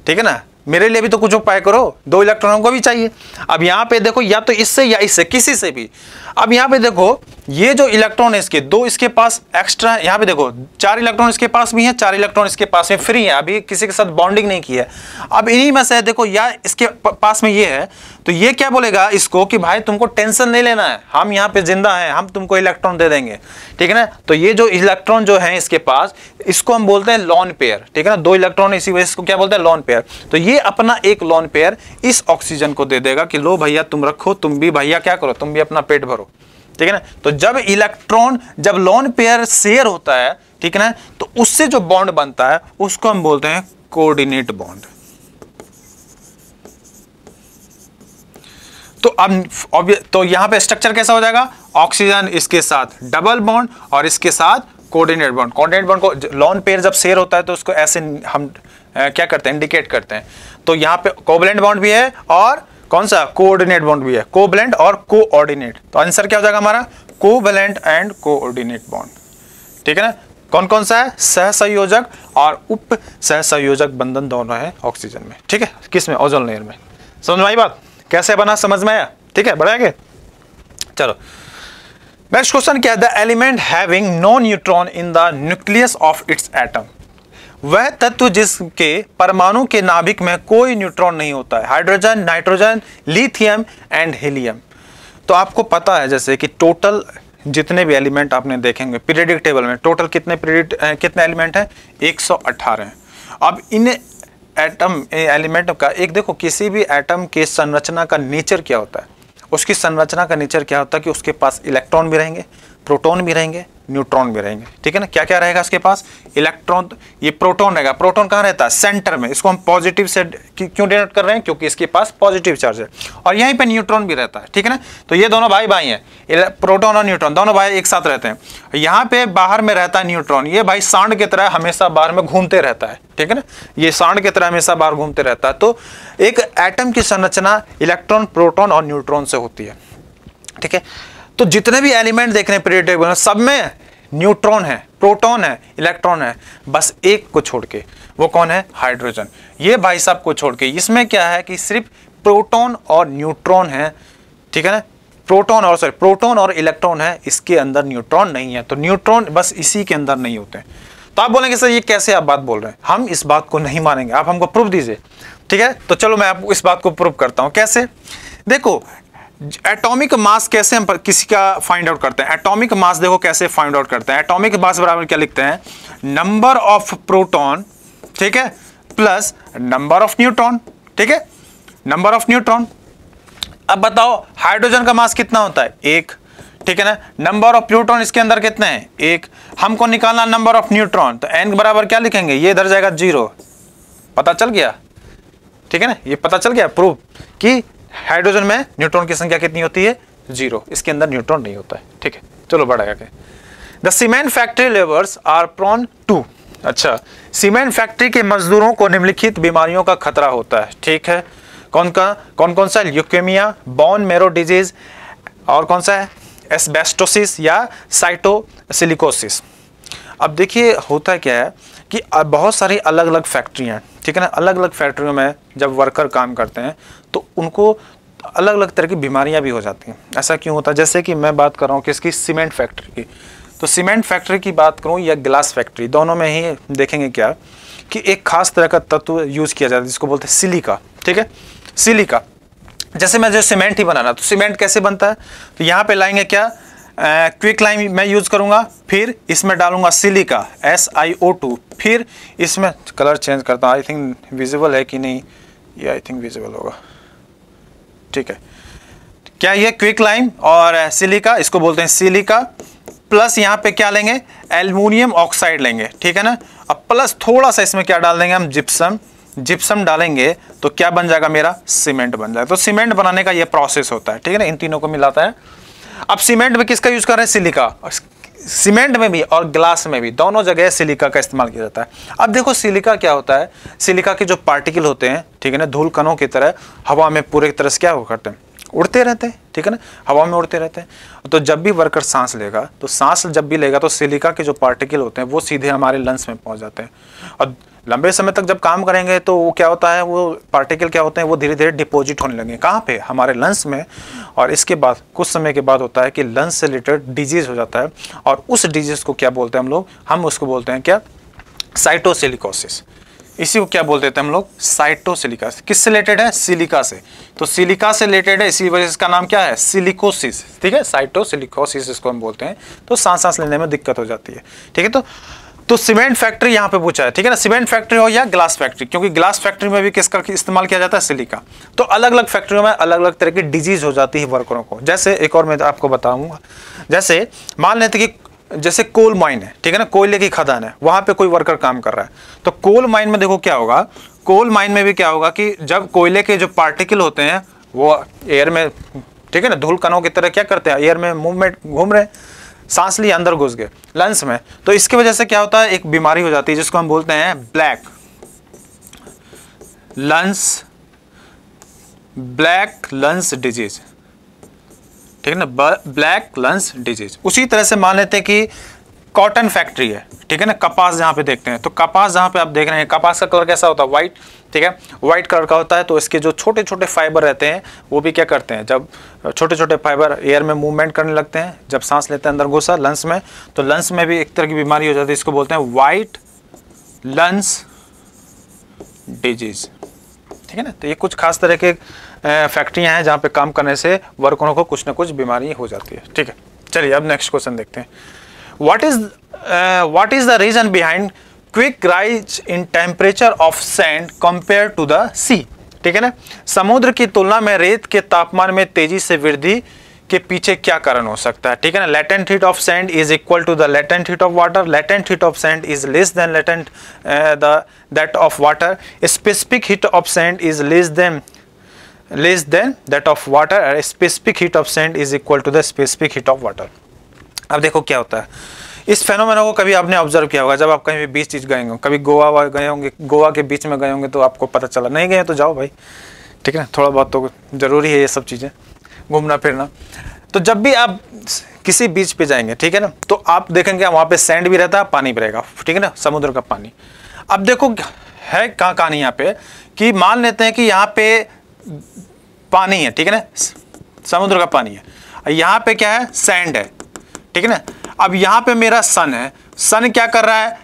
ठीक है ना मेरे लिए भी तो कुछ उपाय करो दो इलेक्ट्रॉनों को भी चाहिए अब यहाँ पे देखो या तो इससे या इससे किसी से भी अब यहाँ पे देखो ये जो इलेक्ट्रॉन है इसके दो इसके पास एक्स्ट्रा यहाँ पे देखो चार इलेक्ट्रॉन इसके पास भी हैं चार इलेक्ट्रॉन इसके पास में फ्री है अभी किसी के साथ बॉन्डिंग नहीं की है अब इन्हीं में से देखो या इसके पास में ये है तो ये क्या बोलेगा इसको कि भाई तुमको टेंशन नहीं लेना है हम यहाँ पे जिंदा हैं हम तुमको इलेक्ट्रॉन दे देंगे ठीक है ना तो ये जो इलेक्ट्रॉन जो है इसके पास इसको हम बोलते हैं लॉन पेयर ठीक है ना दो इलेक्ट्रॉन इसी वजह से क्या बोलते हैं लॉन पेयर तो ये अपना एक लॉन पेयर इस ऑक्सीजन को दे देगा कि लो भैया तुम रखो तुम भी भैया क्या करो तुम भी अपना पेट भरो ठीक है ना तो जब इलेक्ट्रॉन जब लॉन पेयर शेयर होता है ठीक है ना तो उससे जो बॉन्ड बनता है उसको हम बोलते हैं कोऑर्डिनेट बॉन्ड तो अब तो यहां पे स्ट्रक्चर कैसा हो जाएगा ऑक्सीजन इसके साथ डबल बॉन्ड और इसके साथ कोऑर्डिनेट बॉन्ड कोऑर्डिनेट बॉन्ड को लॉन पेयर जब शेयर होता है तो उसको ऐसे हम क्या करते हैं इंडिकेट करते हैं तो यहाँ पे कोबलेंट बाउंड भी है और कौन सा कोऑर्डिनेट बाउंड भी है कोबलेंट और कोऑर्डिनेट तो आंसर क्या हो जाएगा हमारा कोवलेंट एंड कोऑर्डिनेट बाउंड ठीक है ना कौन कौन सा है सह संयोजक और उप सह संयोजक बंधन दोनों है ऑक्सीजन में ठीक है किस में ओजोन लेयर में समझ में आई बात कैसे बना समझ में आया ठीक है बढ़ाएंगे चलो नेक्स्ट क्वेश्चन क्या है the element having no neutron in the nucleus of its atom वह तत्व जिसके परमाणु के नाभिक में कोई न्यूट्रॉन नहीं होता है hydrogen nitrogen lithium and helium तो आपको पता है जैसे कि टोटल जितने भी एलिमेंट आपने देखेंगे पीरियडिक टेबल में टोटल कितने पीरियड कितने एलिमेंट हैं 118 अट्ठारह अब इन एटम एलिमेंट का एक देखो किसी भी एटम के संरचना का नेचर क्या होता है उसकी संरचना का नेचर क्या होता है कि उसके पास इलेक्ट्रॉन भी रहेंगे प्रोटॉन भी रहेंगे न्यूट्रॉन भी रहेंगे ठीक है ना क्या क्या रहेगा इसके पास इलेक्ट्रॉन ये प्रोटॉन रहेगा प्रोटॉन कहाँ रहता है सेंटर में इसको हम पॉजिटिव से क्यों डिनोट कर रहे हैं क्योंकि इसके पास पॉजिटिव चार्ज है और यहीं पे न्यूट्रॉन भी रहता है ठीक है ना तो ये दोनों भाई भाई हैं प्रोटोन और न्यूट्रॉन दोनों भाई एक साथ रहते हैं यहाँ पे बाहर में रहता है न्यूट्रॉन ये भाई सांड की तरह हमेशा बाहर में घूमते रहता है ठीक है ना ये सांड की तरह हमेशा बाहर घूमते रहता है तो एक एटम की संरचना इलेक्ट्रॉन प्रोटोन और न्यूट्रॉन से होती है ठीक है तो जितने भी एलिमेंट देख रहे हैं पीरियड टेबल सब में न्यूट्रॉन है प्रोटॉन है इलेक्ट्रॉन है बस एक को छोड़ के वो कौन है हाइड्रोजन ये भाई साहब को छोड़ के इसमें क्या है कि सिर्फ प्रोटॉन और न्यूट्रॉन है ठीक है ना प्रोटॉन और सॉरी प्रोटॉन और इलेक्ट्रॉन है इसके अंदर न्यूट्रॉन नहीं है तो न्यूट्रॉन बस इसी के अंदर नहीं होते तो आप बोलेंगे सर ये कैसे आप बात बोल रहे हैं हम इस बात को नहीं मानेंगे आप हमको प्रूफ दीजिए ठीक है तो चलो मैं आपको इस बात को प्रूफ करता हूँ कैसे देखो एटॉमिक मास कैसे हम किसी का फाइंड आउट करते हैं एटॉमिक मास देखो कैसे फाइंड आउट करते हैं एटॉमिक मास बराबर क्या लिखते हैं नंबर ऑफ प्रोटॉन ठीक है प्लस नंबर ऑफ न्यूट्रॉन ठीक है नंबर ऑफ न्यूट्रॉन अब बताओ हाइड्रोजन का मास कितना होता है एक ठीक है ना नंबर ऑफ प्रोटॉन इसके अंदर कितने हैं एक हमको निकालना नंबर ऑफ न्यूट्रॉन तो एन बराबर क्या लिखेंगे ये इधर जाएगा जीरो पता चल गया ठीक है ना ये पता चल गया प्रूफ कि हाइड्रोजन में न्यूट्रॉन की संख्या कितनी होती है जीरो इसके अंदर न्यूट्रॉन नहीं होता है ठीक है चलो बढ़ाया के the cement factory labours are prone to अच्छा सीमेंट फैक्ट्री के मजदूरों को निम्नलिखित बीमारियों का खतरा होता है ठीक है कौन का कौन कौन सा ल्यूकेमिया बॉन मेरो डिजीज और कौन सा है एसबेस्टोसिस या साइटोसिलिकोसिस अब देखिए होता क्या है कि बहुत सारी अलग अलग फैक्ट्रियाँ ठीक है ना अलग अलग फैक्ट्रियों में जब वर्कर काम करते हैं तो उनको अलग अलग तरह की बीमारियां भी हो जाती हैं ऐसा क्यों होता है जैसे कि मैं बात कर रहा हूँ किसकी सीमेंट फैक्ट्री की तो सीमेंट फैक्ट्री की बात करूँ या ग्लास फैक्ट्री दोनों में ही देखेंगे क्या कि एक खास तरह का तत्व यूज़ किया जाता है जिसको बोलते हैं सिलिका ठीक है सिलिका जैसे मैं जो सीमेंट ही बनाना तो सीमेंट कैसे बनता है तो यहाँ पे लाएंगे क्या क्विक लाइम मैं यूज़ करूँगा फिर इसमें डालूंगा silica S I O two फिर इसमें कलर चेंज करता हूँ आई थिंक विजिबल है कि नहीं ये आई थिंक विजिबल होगा ठीक है क्या ये क्विक लाइम और सिलिका इसको बोलते हैं सिलिका प्लस यहाँ पे क्या लेंगे एल्यूमिनियम ऑक्साइड लेंगे ठीक है ना अब प्लस थोड़ा सा इसमें क्या डाल देंगे हम जिप्सम जिप्सम डालेंगे तो क्या बन जाएगा मेरा सीमेंट बन जाएगा तो सीमेंट बनाने का ये प्रोसेस होता है ठीक है ना इन तीनों को मिलाता है अब सीमेंट में किसका यूज कर रहे हैं सिलिका सीमेंट में भी और ग्लास में भी दोनों जगह सिलिका का इस्तेमाल किया जाता है अब देखो सिलिका क्या होता है सिलिका के जो पार्टिकल होते हैं ठीक है ना धूल कणों की तरह हवा में पूरे तरह से क्या हो करते हैं उड़ते रहते हैं ठीक है ना हवा में उड़ते रहते हैं तो जब भी वर्कर सांस लेगा तो सांस जब भी लेगा तो सिलिका के जो पार्टिकल होते हैं वो सीधे हमारे लंग्स में पहुँच जाते हैं और लंबे समय तक जब काम करेंगे तो वो क्या होता है वो पार्टिकल क्या होते हैं वो धीरे धीरे डिपॉजिट होने लगेंगे कहाँ पे हमारे लंग्स में और इसके बाद कुछ समय के बाद होता है कि लंग्स से रिलेटेड डिजीज़ हो जाता है और उस डिजीज़ को क्या बोलते हैं हम लोग हम उसको बोलते हैं क्या साइटोसिलिकोसिस इसी को क्या बोलते थे हम लोग साइटोसिलिका किससे रिलेटेड है सिलिका से तो सिलिका से रिलेटेड है इसी वजह से इसका नाम क्या है सिलिकोसिस ठीक है साइटोसिलिकोसिस इसको हम बोलते हैं तो सांस सांस लेने में दिक्कत हो जाती है ठीक है तो तो सीमेंट फैक्ट्री यहां पे पूछा है ठीक है ना सीमेंट फैक्ट्री हो या ग्लास फैक्ट्री क्योंकि ग्लास फैक्ट्री में भी किसका इस्तेमाल किया जाता है सिलिका तो अलग अलग फैक्ट्रियों में अलग अलग तरह की डिजीज हो जाती है वर्करों को जैसे एक और मैं आपको बताऊंगा जैसे मान लेते कि जैसे कोल माइन है ठीक है ना कोयले की खदान है वहां पर कोई वर्कर काम कर रहा है तो कोल माइन में देखो क्या होगा कोल माइन में भी क्या होगा कि जब कोयले के जो पार्टिकल होते हैं वो एयर में ठीक है ना धूल कणों की तरह क्या करते हैं एयर में मूवमेंट घूम रहे हैं सांस लिए अंदर घुस गए लंग्स में तो इसकी वजह से क्या होता है एक बीमारी हो जाती है जिसको हम बोलते हैं black lungs black lungs disease ठीक है ना ब्लैक लंग्स डिजीज उसी तरह से मान लेते हैं कि कॉटन फैक्ट्री है ठीक है ना कपास जहाँ पे देखते हैं तो कपास जहाँ पे आप देख रहे हैं कपास का कलर कैसा होता है वाइट ठीक है वाइट कलर का होता है तो इसके जो छोटे छोटे फाइबर रहते हैं वो भी क्या करते हैं जब छोटे छोटे फाइबर एयर में मूवमेंट करने लगते हैं जब सांस लेते हैं अंदर घुसा लंग्स में तो लंग्स में भी एक तरह की बीमारी हो जाती है इसको बोलते हैं वाइट लंग्स डिजीज ठीक है ना तो ये कुछ खास तरह के फैक्ट्रियाँ हैं जहाँ पर काम करने से वर्करों को कुछ ना कुछ बीमारी हो जाती है ठीक है चलिए अब नेक्स्ट क्वेश्चन देखते हैं what is uh, what is the reason behind quick rise in temperature of sand compared to the sea ठीक है ना समुद्र की तुलना में रेत के तापमान में तेजी से वृद्धि के पीछे क्या कारण हो सकता है ठीक है ना latent heat of sand is equal to the latent heat of water latent heat of sand is less than latent the that of water specific heat of sand is less than less than that of water specific heat of sand is equal to the specific heat of water अब देखो क्या होता है इस फेनोमेना को कभी आपने ऑब्जर्व किया होगा जब आप कहीं भी बीच चीज गए होंगे कभी गोवा गए होंगे गोवा के बीच में गए होंगे तो आपको पता चला नहीं गए तो जाओ भाई ठीक है ना थोड़ा बहुत तो ज़रूरी है ये सब चीज़ें घूमना फिरना तो जब भी आप किसी बीच पे जाएंगे ठीक है ना तो आप देखेंगे वहाँ पे सैंड भी रहता है पानी भी रहेगा ठीक है ना समुद्र का पानी अब देखो है कहाँ कहाँ यहाँ पे कि मान लेते हैं कि यहाँ पे पानी है ठीक है ना समुद्र का पानी है यहाँ पे क्या है सैंड है ठीक है ना अब यहां पे मेरा सन है सन क्या कर रहा है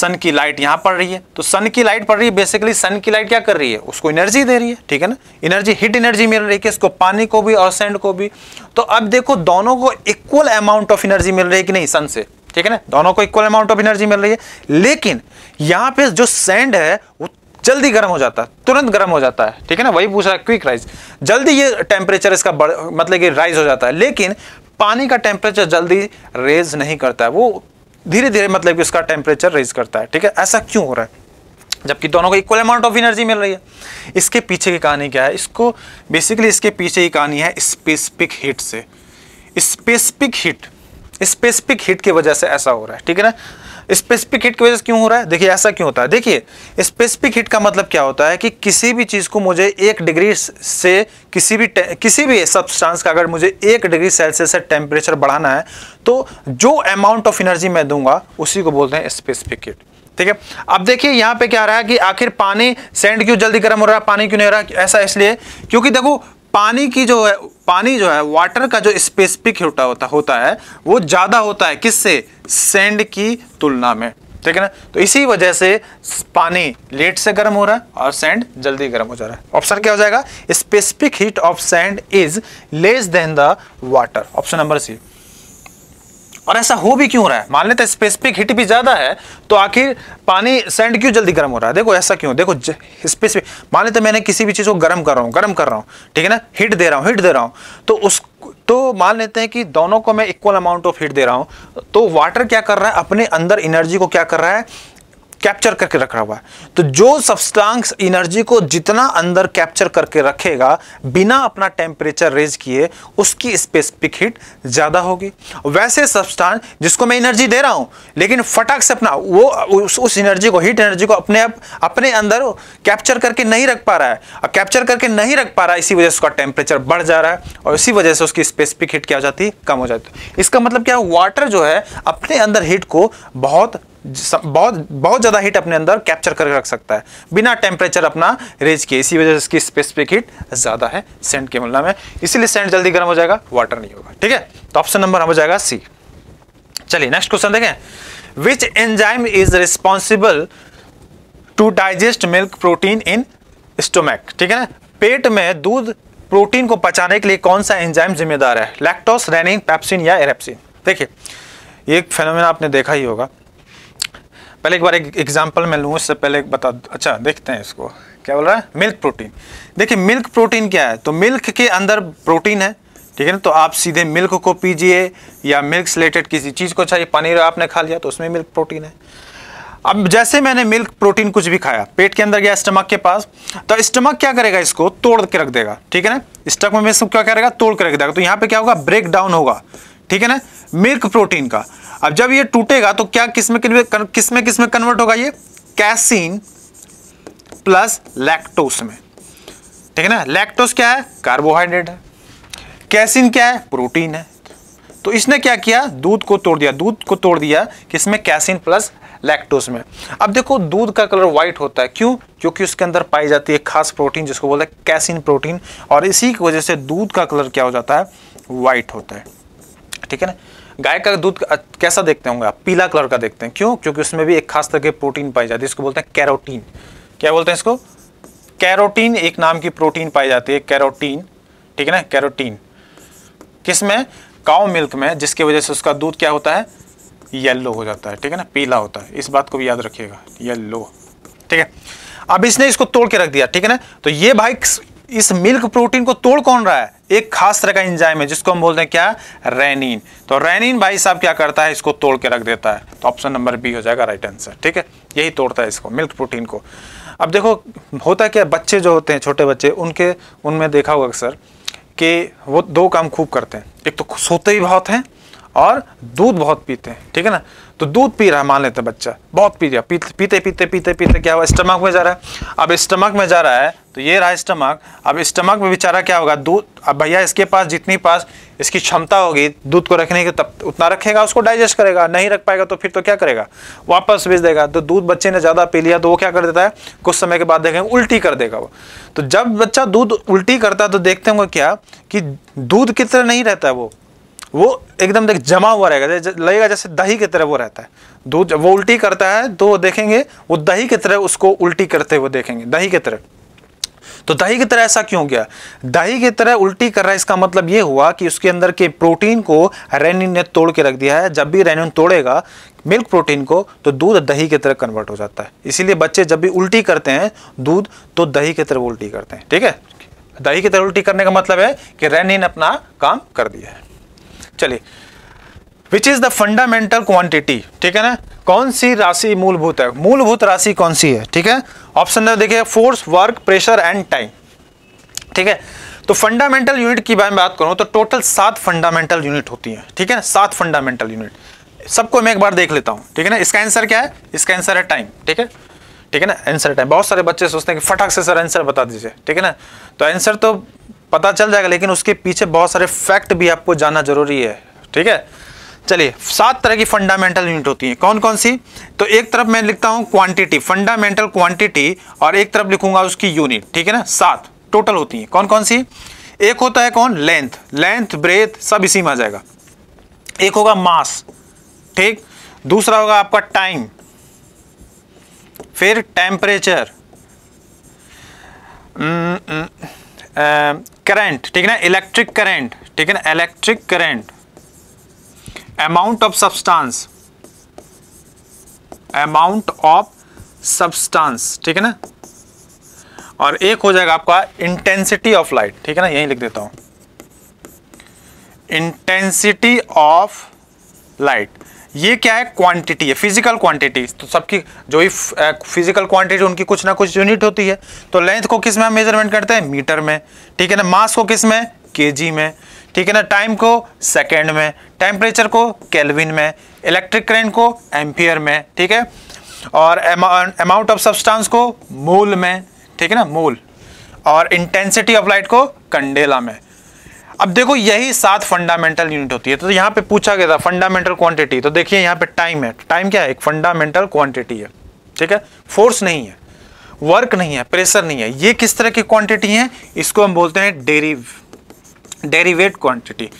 सन की लाइट यहां पड़ रही है तो सन की लाइट पड़ रही है बेसिकली सन की लाइट क्या कर रही है उसको एनर्जी दे रही है ठीक है ना एनर्जी हिट एनर्जी मिल रही है इसको पानी को भी और सैंड को भी तो अब देखो दोनों को इक्वल अमाउंट ऑफ एनर्जी मिल रही है कि नहीं सन से ठीक है ना दोनों को इक्वल अमाउंट ऑफ एनर्जी मिल रही है लेकिन यहाँ पे जो सैंड है वो जल्दी गर्म हो जाता है तुरंत गर्म हो जाता है ठीक है ना वही पूछ रहा है क्विक राइज जल्दी ये टेम्परेचर इसका बढ़ मतलब कि राइज हो जाता है लेकिन पानी का टेम्परेचर जल्दी रेज नहीं करता है वो धीरे धीरे मतलब कि उसका टेम्परेचर रेज करता है ठीक है ऐसा क्यों हो रहा है जबकि दोनों को इक्वल अमाउंट ऑफ एनर्जी मिल रही है इसके पीछे की कहानी क्या है इसको बेसिकली इसके पीछे की कहानी है स्पेसिफिक हीट से स्पेसिफिक हीट स्पेसिफिक हीट की वजह से ऐसा हो रहा है ठीक है ना स्पेसिफिक हिट की वजह से क्यों हो रहा है देखिए ऐसा क्यों होता है देखिए स्पेसिफिक हिट का मतलब क्या होता है कि किसी भी चीज़ को मुझे एक डिग्री से किसी भी किसी भी सब्सटेंस का अगर मुझे एक डिग्री सेल्सियस से टेम्परेचर बढ़ाना है तो जो अमाउंट ऑफ एनर्जी मैं दूंगा उसी को बोलते हैं स्पेसिफिक हिट ठीक है अब देखिए यहाँ पे क्या रहा है कि आखिर पानी सैंड क्यों जल्दी गर्म हो रहा है पानी क्यों नहीं हो रहा ऐसा इसलिए क्योंकि देखो पानी की जो है पानी जो है वाटर का जो स्पेसिफिक होता होता होता है वो ज़्यादा होता है किससे सेंड की तुलना में ठीक है ना तो इसी वजह से पानी लेट से गर्म हो रहा है और सैंड जल्दी गर्म हो जा रहा है ऑप्शन क्या हो जाएगा specific heat of sand is less than the water option number C और ऐसा हो भी क्यों रहा है मान लेते स्पेसिफिक हिट भी ज़्यादा है तो आखिर पानी सेंड क्यों जल्दी गर्म हो रहा है देखो ऐसा क्यों देखो स्पेसिफिक मान लेते मैंने किसी भी चीज़ को गर्म कर रहा हूं गर्म कर रहा हूं ठीक है ना हिट दे रहा हूं हिट दे रहा हूं तो उस तो मान लेते हैं कि दोनों को मैं इक्वल अमाउंट ऑफ हीट दे रहा हूं तो वाटर क्या कर रहा है अपने अंदर एनर्जी को क्या कर रहा है कैप्चर करके रखा हुआ है तो जो सब्सटेंस एनर्जी को जितना अंदर कैप्चर करके रखेगा बिना अपना टेम्परेचर रेज किए उसकी स्पेसिफिक हीट ज़्यादा होगी वैसे सबस्टांग जिसको मैं एनर्जी दे रहा हूँ लेकिन फटाक से अपना वो उस, उस एनर्जी को हीट एनर्जी को अपने आप अपने अंदर कैप्चर करके नहीं रख पा रहा है और कैप्चर करके नहीं रख पा रहा है इसी वजह से उसका टेम्परेचर बढ़ जा रहा है और इसी वजह से उसकी स्पेसिफिक हीट क्या हो जाती है कम हो जाती है इसका मतलब क्या है वाटर जो है अपने अंदर हीट को बहुत बहुत बहुत ज़्यादा हीट अपने अंदर कैप्चर करके रख सकता है बिना टेम्परेचर अपना रेज किए इसी वजह से इसकी स्पेसिफिक हीट ज़्यादा है सेंट के मुला में इसीलिए सेंट जल्दी गर्म हो जाएगा वाटर नहीं होगा ठीक है तो ऑप्शन नंबर हो जाएगा सी चलिए नेक्स्ट क्वेश्चन देखें which enzyme is responsible to digest milk protein in stomach ठीक है ना पेट में दूध प्रोटीन को पचाने के लिए कौन सा एंजाइम जिम्मेदार है लैक्टोस रेनिन पैप्सिन या एरेप्सिन देखिए एक फेनोमेना आपने देखा ही होगा पहले एक बार एक एग्जाम्पल मैं लूँ उससे पहले बता अच्छा देखते हैं इसको क्या बोल रहा है मिल्क प्रोटीन देखिए मिल्क प्रोटीन क्या है तो मिल्क के अंदर प्रोटीन है ठीक है ना तो आप सीधे मिल्क को पीजिए या मिल्क से रिलेटेड किसी चीज़ को चाहिए पनीर आपने खा लिया तो उसमें मिल्क प्रोटीन है अब जैसे मैंने मिल्क प्रोटीन कुछ भी खाया पेट के अंदर गया स्टमक के पास तो स्टमक क्या करेगा इसको तोड़ के रख देगा ठीक है ना स्टमक में इसको क्या करेगा तोड़ के रख देगा तो यहाँ पे क्या होगा ब्रेक डाउन होगा ठीक है ना मिल्क प्रोटीन का अब जब ये टूटेगा तो क्या किसमें किसमें किस में किस में कन्वर्ट होगा ये कैसीन प्लस लैक्टोस में ठीक है ना लैक्टोस क्या है कार्बोहाइड्रेट है कैसीन क्या है प्रोटीन है तो इसने क्या किया दूध को तोड़ दिया दूध को तोड़ दिया किसमें कैसिन प्लस लैक्टोस में अब देखो दूध का कलर व्हाइट होता है क्यों क्योंकि उसके अंदर पाई जाती है खास प्रोटीन जिसको बोलते हैं कैसिन प्रोटीन और इसी की वजह से दूध का कलर क्या हो जाता है वाइट होता है ठीक है ना गाय का दूध कैसा देखते होंगे आप पीला कलर का देखते हैं क्यों क्योंकि उसमें भी एक खास तरह के प्रोटीन पाई जाती है इसको बोलते हैं कैरोटीन क्या बोलते हैं इसको कैरोटीन एक नाम की प्रोटीन पाई जाती है कैरोटीन ठीक है ना कैरोटीन किसमें काउ मिल्क में जिसकी वजह से उसका दूध क्या होता है येल्लो हो जाता है ठीक है ना पीला होता है इस बात को भी याद रखिएगा येल्लो ठीक है अब इसने इसको तोड़ के रख दिया ठीक है ना तो ये भाई इस मिल्क प्रोटीन को तोड़ कौन रहा है एक खास तरह का इंजाइम है जिसको हम बोलते हैं क्या रेनिन तो रेनिन भाई साहब क्या करता है इसको तोड़ के रख देता है तो ऑप्शन नंबर बी हो जाएगा राइट आंसर ठीक है यही तोड़ता है इसको मिल्क प्रोटीन को अब देखो होता है क्या बच्चे जो होते हैं छोटे बच्चे उनके उनमें देखा होगा अक्सर कि वो दो काम खूब करते हैं एक तो सोते ही बहुत हैं और दूध बहुत पीते हैं ठीक है ना तो दूध पी रहा है मान लेते बच्चा बहुत पी रहा पीते पीते पीते पीते पीते क्या हुआ स्टमक में जा रहा है अब स्टमक में जा रहा है तो ये रहा स्टमक अब स्टमक में बेचारा क्या होगा दूध अब भैया इसके पास जितनी पास इसकी क्षमता होगी दूध को रखने की तब उतना रखेगा उसको डाइजेस्ट करेगा नहीं रख पाएगा तो फिर तो क्या करेगा वापस भेज देगा तो दूध बच्चे ने ज़्यादा पी लिया तो वो क्या कर देता है कुछ समय के बाद देखेंगे उल्टी कर देगा वो तो जब बच्चा दूध उल्टी करता है तो देखते होंगे क्या कि दूध कितना नहीं रहता है वो वो एकदम देख जमा हुआ रहेगा लगेगा जैसे दही की तरह वो रहता है दूध जब वो उल्टी करता है तो देखेंगे वो दही की तरह उसको उल्टी करते हुए देखेंगे दही की तरह तो दही की तरह ऐसा क्यों गया दही की तरह उल्टी कर रहा है इसका मतलब ये हुआ कि उसके अंदर के प्रोटीन को रेनिन ने तोड़ के रख दिया है जब भी रेनिन तोड़ेगा मिल्क प्रोटीन को तो दूध दही की तरह कन्वर्ट हो जाता है इसीलिए बच्चे जब भी उल्टी करते हैं दूध तो दही की तरह उल्टी करते हैं ठीक है दही की तरह उल्टी करने का मतलब है कि रेनिन अपना काम कर दिया है चलिए which is the fundamental quantity ठीक है ना कौन सी राशि मूलभूत है मूलभूत राशि कौन सी है ठीक है ऑप्शन नंबर देखिए force work pressure and time ठीक है तो फंडामेंटल यूनिट की बारे में बात करूं तो टोटल सात फंडामेंटल यूनिट होती है ठीक है ना सात फंडामेंटल यूनिट सबको मैं एक बार देख लेता हूं ठीक है ना इसका आंसर क्या है इसका आंसर है टाइम ठीक है ठीक है ना आंसर टाइम बहुत सारे बच्चे सोचते हैं कि फटाक से सर आंसर बता दीजिए ठीक है ना तो आंसर तो पता चल जाएगा लेकिन उसके पीछे बहुत सारे फैक्ट भी आपको जानना जरूरी है ठीक है चलिए सात तरह की फंडामेंटल यूनिट होती हैं कौन कौन सी तो एक तरफ मैं लिखता हूं क्वांटिटी फंडामेंटल क्वांटिटी और एक तरफ लिखूंगा उसकी यूनिट ठीक है ना सात टोटल होती हैं कौन कौन सी एक होता है कौन लेंथ लेंथ ब्रेथ सब इसी में आ जाएगा एक होगा मास ठीक दूसरा होगा आपका टाइम फिर टेम्परेचर करंट ठीक है ना इलेक्ट्रिक करंट ठीक है ना electric current amount of substance amount of substance ठीक है ना और एक हो जाएगा आपका इंटेंसिटी ऑफ लाइट ठीक है ना यही लिख देता हूं इंटेंसिटी ऑफ लाइट ये क्या है क्वांटिटी है फिजिकल क्वांटिटी तो सबकी जो ही फिजिकल क्वांटिटी उनकी कुछ ना कुछ यूनिट होती है तो लेंथ को किस में हम मेजरमेंट करते हैं मीटर में ठीक है ना मास को किस में जी में ठीक है ना टाइम को सेकेंड में टेम्परेचर को कैलविन में इलेक्ट्रिक करेंट को एम्पियर में ठीक है और अमाउंट ऑफ सब्सटेंस को मोल में ठीक है ना मोल और इंटेंसिटी ऑफ लाइट को कंडेला में अब देखो यही सात फंडामेंटल यूनिट होती है तो यहाँ पे पूछा गया था फंडामेंटल क्वांटिटी तो देखिए यहाँ पे टाइम है टाइम क्या है एक फंडामेंटल क्वांटिटी है ठीक है फोर्स नहीं है वर्क नहीं है प्रेशर नहीं है ये किस तरह की क्वांटिटी है इसको हम बोलते हैं डेरी डेरीवेट क्वांटिटी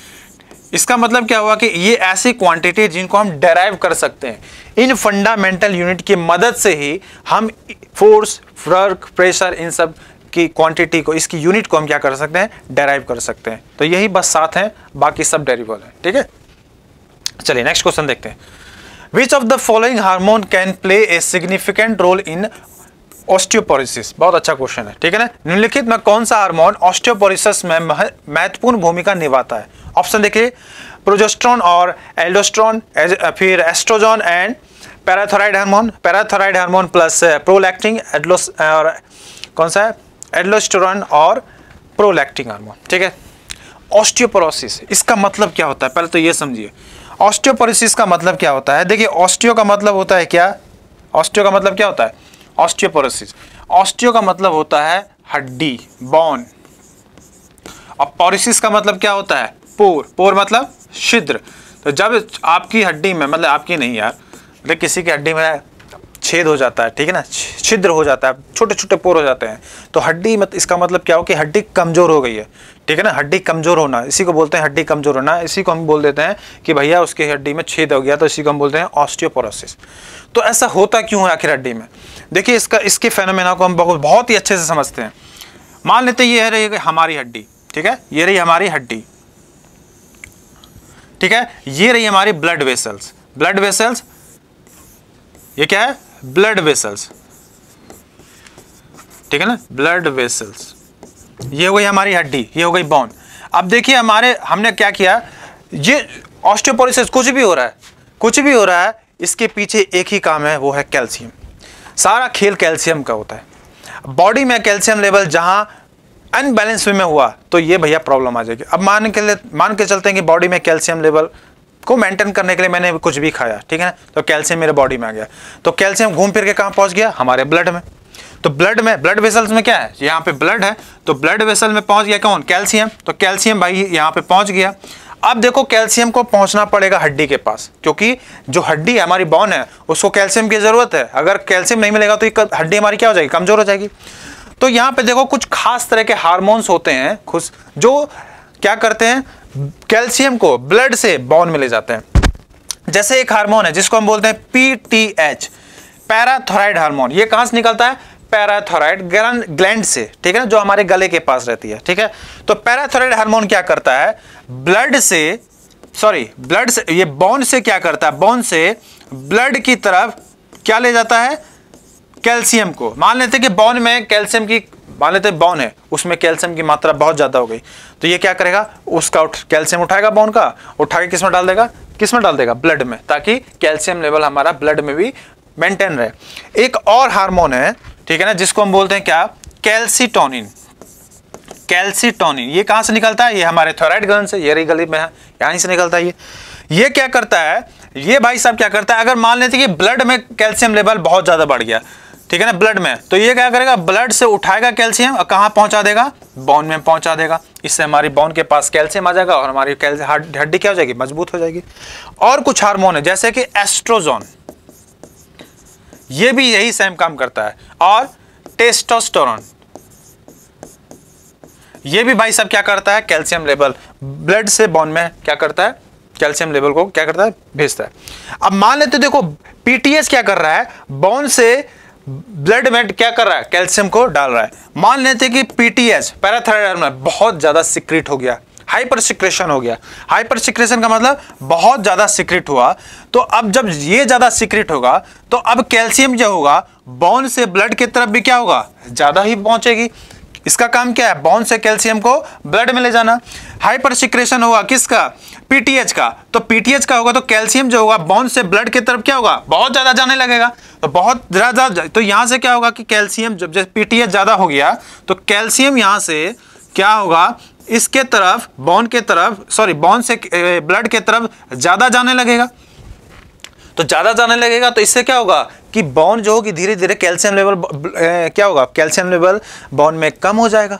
इसका मतलब क्या हुआ कि ये ऐसी क्वांटिटी जिनको हम डेराइव कर सकते हैं इन फंडामेंटल यूनिट की मदद से ही हम फोर्स वर्क प्रेशर इन सब की क्वांटिटी को इसकी यूनिट को हम क्या कर सकते हैं डेराइव कर सकते हैं तो यही बस सात हैं बाकी सब डेरिवल हैं ठीक है चलिए नेक्स्ट क्वेश्चन देखते हैं which of the following hormone can play a significant role in osteoporosis बहुत अच्छा क्वेश्चन है ठीक है ना निम्नलिखित में कौन सा हार्मोन ऑस्टियोपोरिसिस में महत्वपूर्ण भूमिका निभाता है ऑप्शन देखिए प्रोजेस्ट्रॉन और एल्डोस्ट्रॉन फिर estrogen and parathyroid hormone parathyroid hormone plus prolactin एडलोस और कौन सा है एडलोस्टोरॉन और प्रोलैक्टिन हार्मोन ठीक है ऑस्टियोपोरोसिस इसका मतलब क्या होता है पहले तो ये समझिए ऑस्टियोपोरोसिस का मतलब क्या होता है देखिए ऑस्टियो का मतलब होता है क्या ऑस्टियो का मतलब क्या होता है ऑस्टियोपोरोसिस ऑस्टियो का मतलब होता है हड्डी बॉन और पॉरिसिस का मतलब क्या होता है पोर पोर मतलब छिद्र तो जब आपकी हड्डी में मतलब आपकी नहीं यार मतलब किसी की हड्डी में छेद हो जाता है ठीक है ना छिद्र हो जाता है छोटे छोटे पोर हो जाते हैं तो हड्डी मत इसका मतलब क्या हो कि हड्डी कमज़ोर हो गई है ठीक है ना हड्डी कमज़ोर होना इसी को बोलते हैं हड्डी कमज़ोर होना इसी को हम बोल देते हैं कि भैया उसकी हड्डी में छेद हो गया तो इसी को हम बोलते हैं ऑस्टियोपोरोसिस तो ऐसा होता क्यों है आखिर हड्डी में देखिए इसका इसके फेनोमेना को हम बहुत बहुत ही अच्छे से समझते हैं मान लेते ये है रही हमारी हड्डी ठीक है ये रही हमारी हड्डी ठीक है ये रही हमारी ब्लड वेसल्स ब्लड वेसल्स ये क्या है ब्लड वेसल्स ठीक है ना ब्लड वेसल्स ये हो गई हमारी हड्डी ये हो गई बोन अब देखिए हमारे हमने क्या किया ये ऑस्टियोपोरोसिस कुछ भी हो रहा है कुछ भी हो रहा है इसके पीछे एक ही काम है वो है कैल्शियम सारा खेल कैल्शियम का होता है बॉडी में कैल्शियम लेवल जहाँ अनबैलेंस वे में हुआ तो ये भैया प्रॉब्लम आ जाएगी अब मान के मान के चलते हैं कि बॉडी में कैल्शियम लेवल को मेंटेन करने के लिए मैंने कुछ भी खाया ठीक है ना तो कैल्शियम मेरे बॉडी में आ गया तो कैल्शियम घूम फिर के कहाँ पहुँच गया हमारे ब्लड में तो ब्लड में ब्लड वेसल्स में क्या है यहाँ पे ब्लड है तो ब्लड वेसल में पहुँच गया कौन कैल्शियम तो कैल्शियम भाई यहाँ पे पहुँच गया अब देखो कैल्शियम को पहुंचना पड़ेगा हड्डी के पास क्योंकि जो हड्डी है हमारी बॉन है उसको कैल्शियम की ज़रूरत है अगर कैल्शियम नहीं मिलेगा तो ये हड्डी हमारी क्या हो जाएगी कमज़ोर हो जाएगी तो यहाँ पे देखो कुछ खास तरह के हार्मोन्स होते हैं खुश जो क्या करते हैं कैल्शियम को ब्लड से बॉन में ले जाते हैं जैसे एक हार्मोन है जिसको हम बोलते हैं पीटीएच पैराथोराइड हार्मोन ये कहां से निकलता है पैराथोराइड ग्लैंड से ठीक है ना जो हमारे गले के पास रहती है ठीक है तो पैराथोराइड हार्मोन क्या करता है ब्लड से सॉरी ब्लड से ये बॉन से क्या करता है बॉन से ब्लड की तरफ क्या ले जाता है कैल्शियम को मान लेते हैं कि बॉन में कैल्शियम की मान लेते हैं बॉन है उसमें कैल्शियम की मात्रा बहुत ज़्यादा हो गई तो ये क्या करेगा उसका उठ कैल्शियम उठाएगा बॉन का उठा के किस में डाल देगा किस में डाल देगा ब्लड में ताकि कैल्शियम लेवल हमारा ब्लड में भी मेंटेन रहे एक और हार्मोन है ठीक है ना जिसको हम बोलते हैं क्या कैल्सिटोनिन कैल्सिटोनिन ये कहाँ से निकलता है ये हमारे थोराइड ग्रंथ से ये गली में है यहाँ से निकलता है ये ये क्या करता है ये भाई साहब क्या करता है अगर मान लेते कि ब्लड में कैल्शियम लेवल बहुत ज़्यादा बढ़ गया ठीक है ना ब्लड में तो ये क्या करेगा ब्लड से उठाएगा कैल्शियम और कहाँ पहुंचा देगा बोन में पहुंचा देगा इससे हमारी बोन के पास कैल्शियम आ जाएगा और हमारी हड्डी क्या हो जाएगी मजबूत हो जाएगी और कुछ हार्मोन है जैसे कि एस्ट्रोजोन ये भी यही सेम काम करता है और टेस्टोस्टोरॉन ये भी भाई सब क्या करता है कैल्शियम लेवल ब्लड से बोन में क्या करता है कैल्शियम लेवल को क्या करता है भेजता है अब मान लेते देखो पीटीएस क्या कर रहा है बोन से ब्लड में क्या कर रहा है कैल्शियम को डाल रहा है मान लेते हैं कि पीटीएच पैराथायराइड में बहुत ज़्यादा सिक्रिट हो गया हाइपर सिक्रेशन हो गया हाइपर सिक्रेशन का मतलब बहुत ज़्यादा सिक्रिट हुआ तो अब जब ये ज़्यादा सिक्रिट होगा तो अब कैल्शियम जो होगा बोन से ब्लड की तरफ भी क्या होगा ज़्यादा ही पहुंचेगी इसका काम क्या है बोन से कैल्शियम को ब्लड में ले जाना हाइपर सिक्रेशन होगा किसका पीटीएच का तो पीटीएच का होगा तो कैल्शियम जो होगा बोन से ब्लड की तरफ क्या होगा बहुत ज्यादा जाने लगेगा तो बहुत ज्यादा तो यहां से क्या होगा कि कैल्शियम जब जैसे पीटीएच ज्यादा हो गया तो कैल्शियम यहां से क्या होगा इसके तरफ बोन के तरफ सॉरी बोन से ब्लड के तरफ ज्यादा जाने लगेगा तो ज़्यादा जाने लगेगा तो इससे क्या होगा कि बॉन जो होगी धीरे धीरे कैल्शियम लेवल क्या होगा कैल्शियम लेवल बॉन में कम हो जाएगा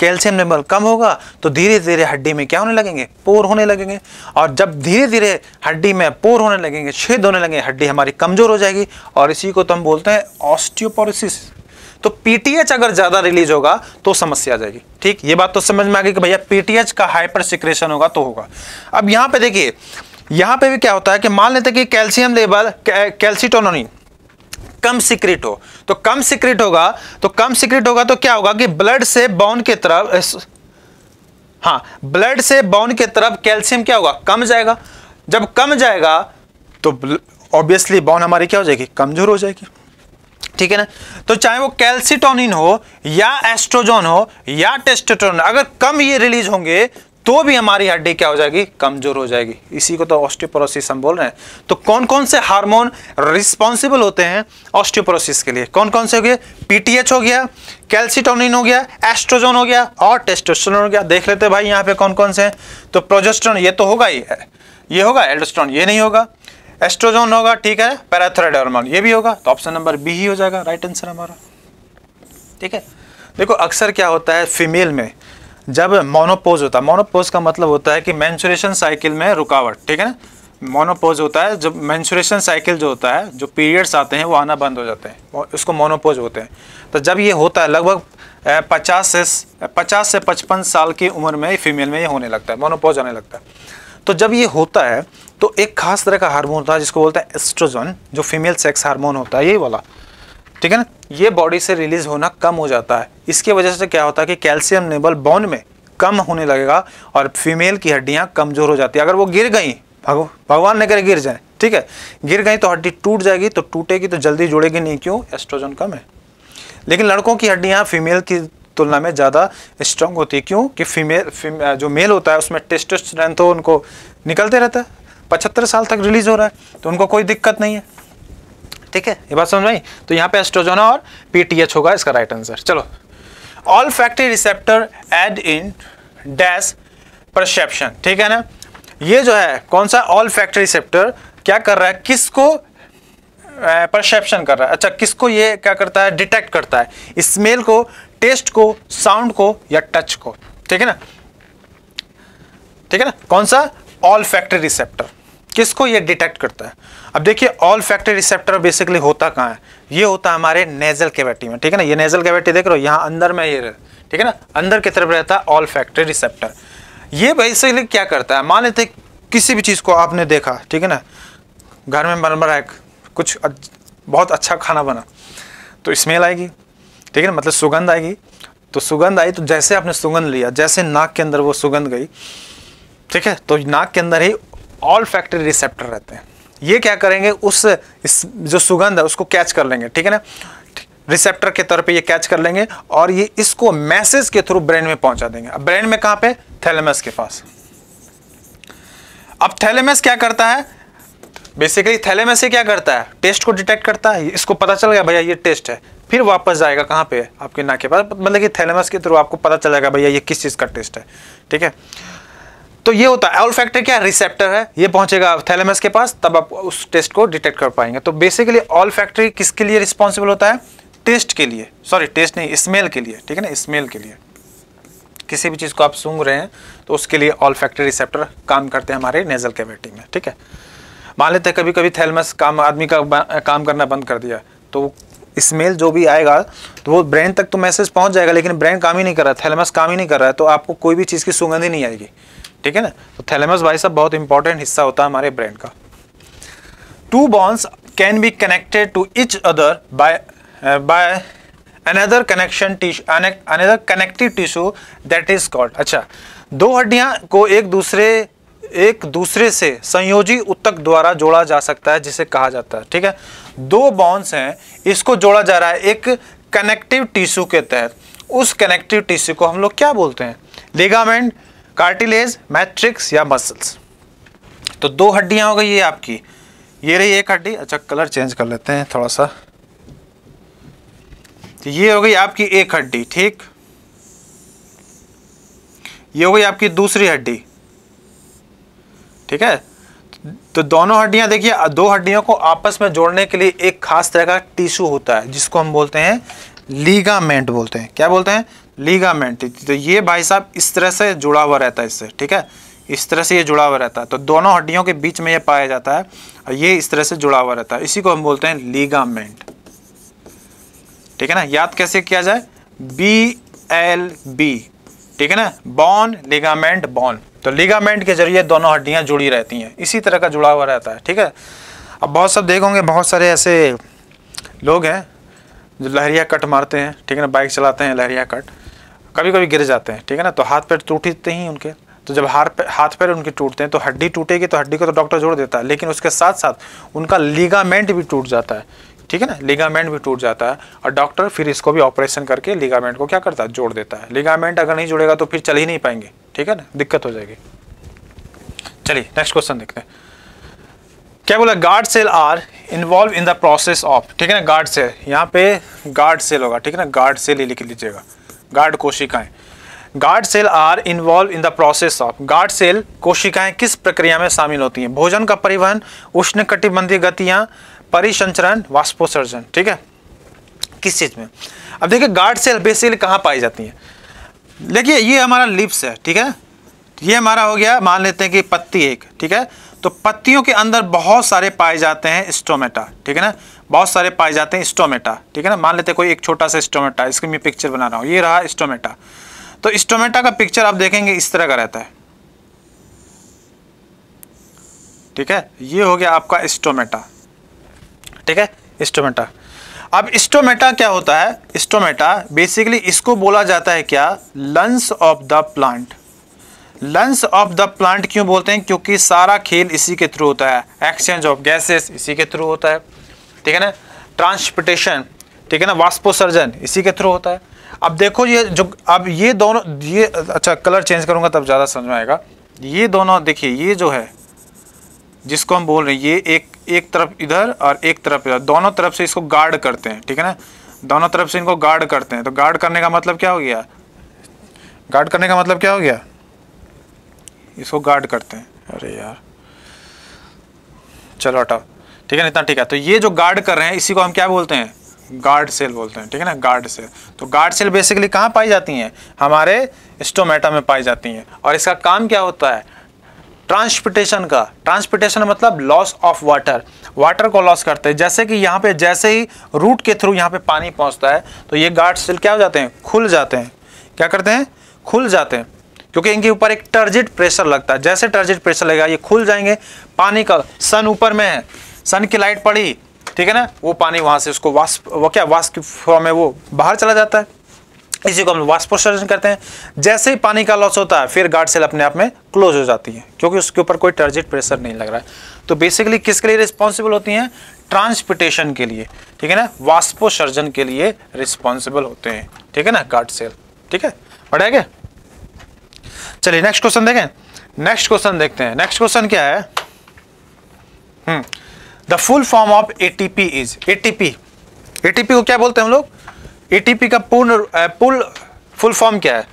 कैल्शियम लेवल कम होगा तो धीरे धीरे हड्डी में क्या होने लगेंगे पोर होने लगेंगे और जब धीरे धीरे हड्डी में पोर होने लगेंगे छेद होने लगेंगे हड्डी हमारी कमज़ोर हो जाएगी और इसी को तो हम बोलते हैं ऑस्टियोपोरोसिस तो पीटीएच अगर ज़्यादा रिलीज होगा तो समस्या आ जाएगी ठीक ये बात तो समझ में आ गई कि भैया पीटीएच का हाइपर सिक्रेशन होगा तो होगा अब यहां पे देखिए यहां पे भी क्या होता है कि मान लेते कि कैल्शियम लेवल कैल्सिटोनोनी कम सिक्रेट हो तो कम सिक्रेट होगा तो कम सिक्रेट होगा तो क्या होगा कि ब्लड से बोन के तरफ हाँ ब्लड से बोन के तरफ कैल्शियम क्या होगा कम जाएगा जब कम जाएगा तो ऑब्वियसली बोन हमारी क्या हो जाएगी कमजोर हो जाएगी ठीक है ना तो चाहे वो कैल्सिटोनिन हो या एस्ट्रोजोन हो या टेस्टोस्टेरोन अगर कम ये रिलीज होंगे तो भी हमारी हड्डी क्या हो जाएगी कमजोर हो जाएगी इसी को तो ऑस्टियोपोरोसिस हम बोल रहे हैं तो कौन कौन से हार्मोन रिस्पॉन्सिबल होते हैं ऑस्टियोपोरोसिस के लिए कौन कौन से हो गए पीटीएच हो गया कैल्सिटोनिन हो गया एस्ट्रोजोन हो गया और टेस्टोस्टेरोन हो गया देख लेते भाई यहाँ पे कौन कौन से हैं तो प्रोजेस्ट्रॉन ये तो होगा ही ये होगा एल्डोस्ट्रॉन ये नहीं होगा एस्ट्रोजोन होगा ठीक है पैराथ्रॉइड हार्मोन ये भी होगा तो ऑप्शन नंबर बी ही हो जाएगा राइट आंसर हमारा ठीक है देखो अक्सर क्या होता है फीमेल में जब मोनोपोज होता है मोनोपोज का मतलब होता है कि मैंसुरेशन साइकिल में रुकावट ठीक है ना मोनोपोज होता है जब मैंसुरेशन साइकिल जो होता है जो पीरियड्स आते हैं वो आना बंद हो जाते हैं उसको मोनोपोज होते हैं तो जब ये होता है लगभग पचास से पचास से पचपन साल की उम्र में फीमेल में ये होने लगता है मोनोपोज आने लगता है तो जब ये होता है तो एक खास तरह का हार्मोन होता है जिसको बोलते हैं एस्ट्रोजन जो फीमेल सेक्स हार्मोन होता है यही वाला ठीक है ना ये बॉडी से रिलीज होना कम हो जाता है इसकी वजह से क्या होता है कि कैल्शियम लेवल बोन में कम होने लगेगा और फीमेल की हड्डियाँ कमज़ोर हो जाती है अगर वो गिर गई भगवान ने करे गिर जाए ठीक है गिर गई तो हड्डी टूट जाएगी तो टूटेगी तो जल्दी जुड़ेगी नहीं क्यों एस्ट्रोजन कम है लेकिन लड़कों की हड्डियाँ फीमेल की तुलना में ज़्यादा स्ट्रांग होती है क्यों कि फीमेल फीमे, जो मेल होता है उसमें स्ट्रेंथ हो तो उनको निकलते रहता है पचहत्तर साल तक रिलीज़ हो रहा है तो उनको कोई दिक्कत नहीं है ठीक है ये बात समझ में आई तो यहाँ पे एस्ट्रोजोना और पीटीएच होगा इसका राइट आंसर चलो olfactory receptor aid in dash perception ठीक है ना ये जो है कौन सा ऑल फैक्ट्री रिसेप्टर क्या कर रहा है किसको परसेप्शन कर रहा है अच्छा किसको ये क्या करता है डिटेक्ट करता है स्मेल को टेस्ट को साउंड को या टच को ठीक है ना ठीक है ना कौन सा ऑल फैक्ट्री रिसेप्टर किसको ये डिटेक्ट करता है अब देखिए ऑल फैक्टर रिसेप्टर बेसिकली होता कहाँ है ये होता है हमारे नेजल कैविटी में ठीक है ना ये नेजल कैविटी देख रहे हो यहाँ अंदर में ये ठीक है ना अंदर की तरफ रहता है ऑल फैक्टर रिसेप्टर ये बेसिकली क्या करता है मान लेते किसी भी चीज़ को आपने देखा ठीक है ना घर में बन रहा है कुछ बहुत अच्छा खाना बना तो स्मेल आएगी ठीक है ना मतलब सुगंध आएगी तो सुगंध आई तो जैसे आपने सुगंध लिया जैसे नाक के अंदर वो सुगंध गई ठीक है तो नाक के अंदर ही ऑल फैक्ट्री रिसेप्टर रहते हैं ये क्या करेंगे उस जो सुगंध है उसको कैच कर लेंगे ठीक है ना रिसेप्टर के तौर पे ये कैच कर लेंगे और ये इसको मैसेज के थ्रू ब्रेन में पहुंचा देंगे अब ब्रेन में कहां पे थैलेमस के पास अब थैलेमस क्या करता है बेसिकली थैलेमस क्या करता है टेस्ट को डिटेक्ट करता है इसको पता चल गया भैया ये टेस्ट है फिर वापस जाएगा कहां पे आपके नाक के पास मतलब कि थैलेमस के थ्रू आपको पता चल जाएगा भैया ये किस चीज़ का टेस्ट है ठीक है तो ये होता है ऑलफैक्टर क्या रिसेप्टर है ये पहुंचेगा थैलेमस के पास तब आप उस टेस्ट को डिटेक्ट कर पाएंगे तो बेसिकली ऑल फैक्ट्री किसके लिए रिस्पॉन्सिबल होता है टेस्ट के लिए सॉरी टेस्ट नहीं स्मेल के लिए ठीक है ना स्मेल के लिए किसी भी चीज़ को आप सूंघ रहे हैं तो उसके लिए ऑल फैक्ट्री रिसेप्टर काम करते हैं हमारे नेजल कैविटी में ठीक है मान लेते हैं कभी कभी थैलमस काम आदमी का काम करना बंद कर दिया तो स्मेल जो भी आएगा तो वो ब्रेन तक तो मैसेज पहुंच जाएगा लेकिन ब्रेन काम ही नहीं कर रहा थैलमस काम ही नहीं कर रहा है तो आपको कोई भी चीज़ की सुगंध ही नहीं आएगी ठीक है ना तो थैलेमस भाई साहब बहुत इंपॉर्टेंट हिस्सा होता है हमारे ब्रेन का two bones can be connected to each other by by another connection tissue another connective tissue that is called अच्छा दो हड्डियां को एक दूसरे एक दूसरे से संयोजी उत्तक द्वारा जोड़ा जा सकता है जिसे कहा जाता है ठीक है दो बॉन्स हैं इसको जोड़ा जा रहा है एक कनेक्टिव टिश्यू के तहत उस कनेक्टिव टिश्यू को हम लोग क्या बोलते हैं लिगामेंट कार्टिलेज मैट्रिक्स या मसल्स तो दो हड्डियाँ हो गई ये आपकी ये रही एक हड्डी अच्छा कलर चेंज कर लेते हैं थोड़ा सा तो ये हो गई आपकी एक हड्डी ठीक ये हो गई आपकी दूसरी हड्डी ठीक है तो दोनों हड्डियां देखिए दो हड्डियों को आपस में जोड़ने के लिए एक खास तरह का टिश्यू होता है जिसको हम बोलते हैं लीगामेंट बोलते हैं क्या बोलते हैं लीगामेंट तो ये भाई साहब इस तरह से जुड़ा हुआ रहता है इससे ठीक है इस तरह से ये जुड़ा हुआ रहता है तो दोनों हड्डियों के बीच में ये पाया जाता है और ये इस तरह से जुड़ा हुआ रहता है इसी को हम बोलते हैं लीगामेंट ठीक है ना याद कैसे किया जाए बी एल बी ठीक है ना बॉन लीगामेंट बॉन तो लीगामेंट के जरिए दोनों हड्डियाँ जुड़ी रहती हैं इसी तरह का जुड़ा हुआ रहता है ठीक है अब बहुत सब देखोगे बहुत सारे ऐसे लोग हैं जो लहरिया कट मारते हैं ठीक है ना बाइक चलाते हैं लहरिया कट कभी कभी गिर जाते हैं ठीक है ना तो हाथ पैर टूटते ही उनके तो जब हार पे, हाथ पैर उनके टूटते हैं तो हड्डी टूटेगी तो हड्डी को तो डॉक्टर जोड़ देता है लेकिन उसके साथ साथ उनका लिगामेंट भी टूट जाता है ठीक है ना लिगामेंट भी टूट जाता है और डॉक्टर फिर इसको भी ऑपरेशन करके लिगामेंट को क्या करता है जोड़ देता है लिगामेंट अगर नहीं जुड़ेगा तो फिर चल ही नहीं पाएंगे ठीक है ना दिक्कत हो जाएगी चलिए नेक्स्ट क्वेश्चन देखते हैं क्या बोला guard cell are involve in the process of ठीक है ना गार्ड सेल यहाँ पे गार्ड सेल होगा ठीक है ना गार्ड सेल ही लिख लीजिएगा गार्ड कोशिकाएं guard cell are involve in the process of guard cell कोशिकाएं किस प्रक्रिया में शामिल होती हैं भोजन का परिवहन उष्ण कटिबंधीय गतियां परिसंचरण वाष्पोसर्जन ठीक है किस चीज़ में अब देखिए गार्ड सेल बेसिकली कहाँ पाई जाती हैं देखिए ये हमारा लिप्स है ठीक है ये हमारा हो गया मान लेते हैं कि पत्ती एक ठीक है तो पत्तियों के अंदर बहुत सारे पाए जाते हैं स्टोमेटा ठीक है ना बहुत सारे पाए जाते हैं स्टोमेटा ठीक है ना मान लेते कोई एक छोटा सा स्टोमेटा इसकी मैं पिक्चर बना रहा हूँ ये रहा स्टोमेटा तो स्टोमेटा का पिक्चर आप देखेंगे इस तरह का रहता है ठीक है ये हो गया आपका स्टोमेटा ठीक है स्टोमेटा अब स्टोमेटा क्या होता है स्टोमेटा बेसिकली इसको बोला जाता है क्या lungs of the plant lungs of the plant क्यों बोलते हैं क्योंकि सारा खेल इसी के थ्रू होता है एक्सचेंज ऑफ गैसेस इसी के थ्रू होता है ठीक है ना ट्रांसपोर्टेशन ठीक है ना वास्पोसर्जन इसी के थ्रू होता है अब देखो ये जो अब ये दोनों ये अच्छा कलर चेंज करूँगा तब ज़्यादा समझ में आएगा ये दोनों देखिए ये जो है जिसको हम बोल रहे हैं ये एक एक तरफ इधर और एक तरफ इधर दोनों तरफ से इसको गार्ड करते हैं ठीक है ना दोनों तरफ से इनको गार्ड करते हैं तो गार्ड करने का मतलब क्या हो गया गार्ड करने का मतलब क्या हो गया इसको गार्ड करते हैं अरे यार चलो हटाओ ठीक है ना इतना ठीक है तो ये जो गार्ड कर रहे हैं इसी को हम क्या बोलते हैं गार्ड सेल बोलते हैं ठीक है ना गार्ड सेल तो गार्ड सेल बेसिकली कहाँ पाई जाती हैं हमारे स्टोमेटा में पाई जाती हैं और इसका काम क्या होता है ट्रांसपोर्टेशन का ट्रांसपोर्टेशन मतलब लॉस ऑफ वाटर वाटर को लॉस करते हैं जैसे कि यहाँ पे जैसे ही रूट के थ्रू यहाँ पे पानी पहुँचता है तो ये गार्ड सेल क्या हो जाते हैं खुल जाते हैं क्या करते हैं खुल जाते हैं क्योंकि इनके ऊपर एक टर्जिट प्रेशर लगता है जैसे टर्जिट प्रेशर लगेगा ये खुल जाएंगे पानी का सन ऊपर में है सन की लाइट पड़ी ठीक है ना वो पानी वहां से उसको वाष्प वो क्या वाष्प की फॉर्म में वो बाहर चला जाता है इसी को हम वाष्पोत्सर्जन करते हैं जैसे ही पानी का लॉस होता है फिर गार्ड सेल अपने आप में क्लोज हो जाती है क्योंकि उसके ऊपर कोई टर्जिट प्रेशर नहीं लग रहा है तो बेसिकली किसके लिए रिस्पॉन्सिबल होती हैं ट्रांसपोर्टेशन के लिए ठीक है ना वाष्पोसर्जन के लिए रिस्पॉन्सिबल होते हैं ठीक है ना गार्ड सेल ठीक है बढ़ाएंगे चलिए नेक्स्ट क्वेश्चन देखें नेक्स्ट क्वेश्चन देखते हैं नेक्स्ट क्वेश्चन क्या है hmm the full form of A P is T P को क्या बोलते हैं हम लोग ए पी का पूर्ण पुल फुल फॉर्म क्या है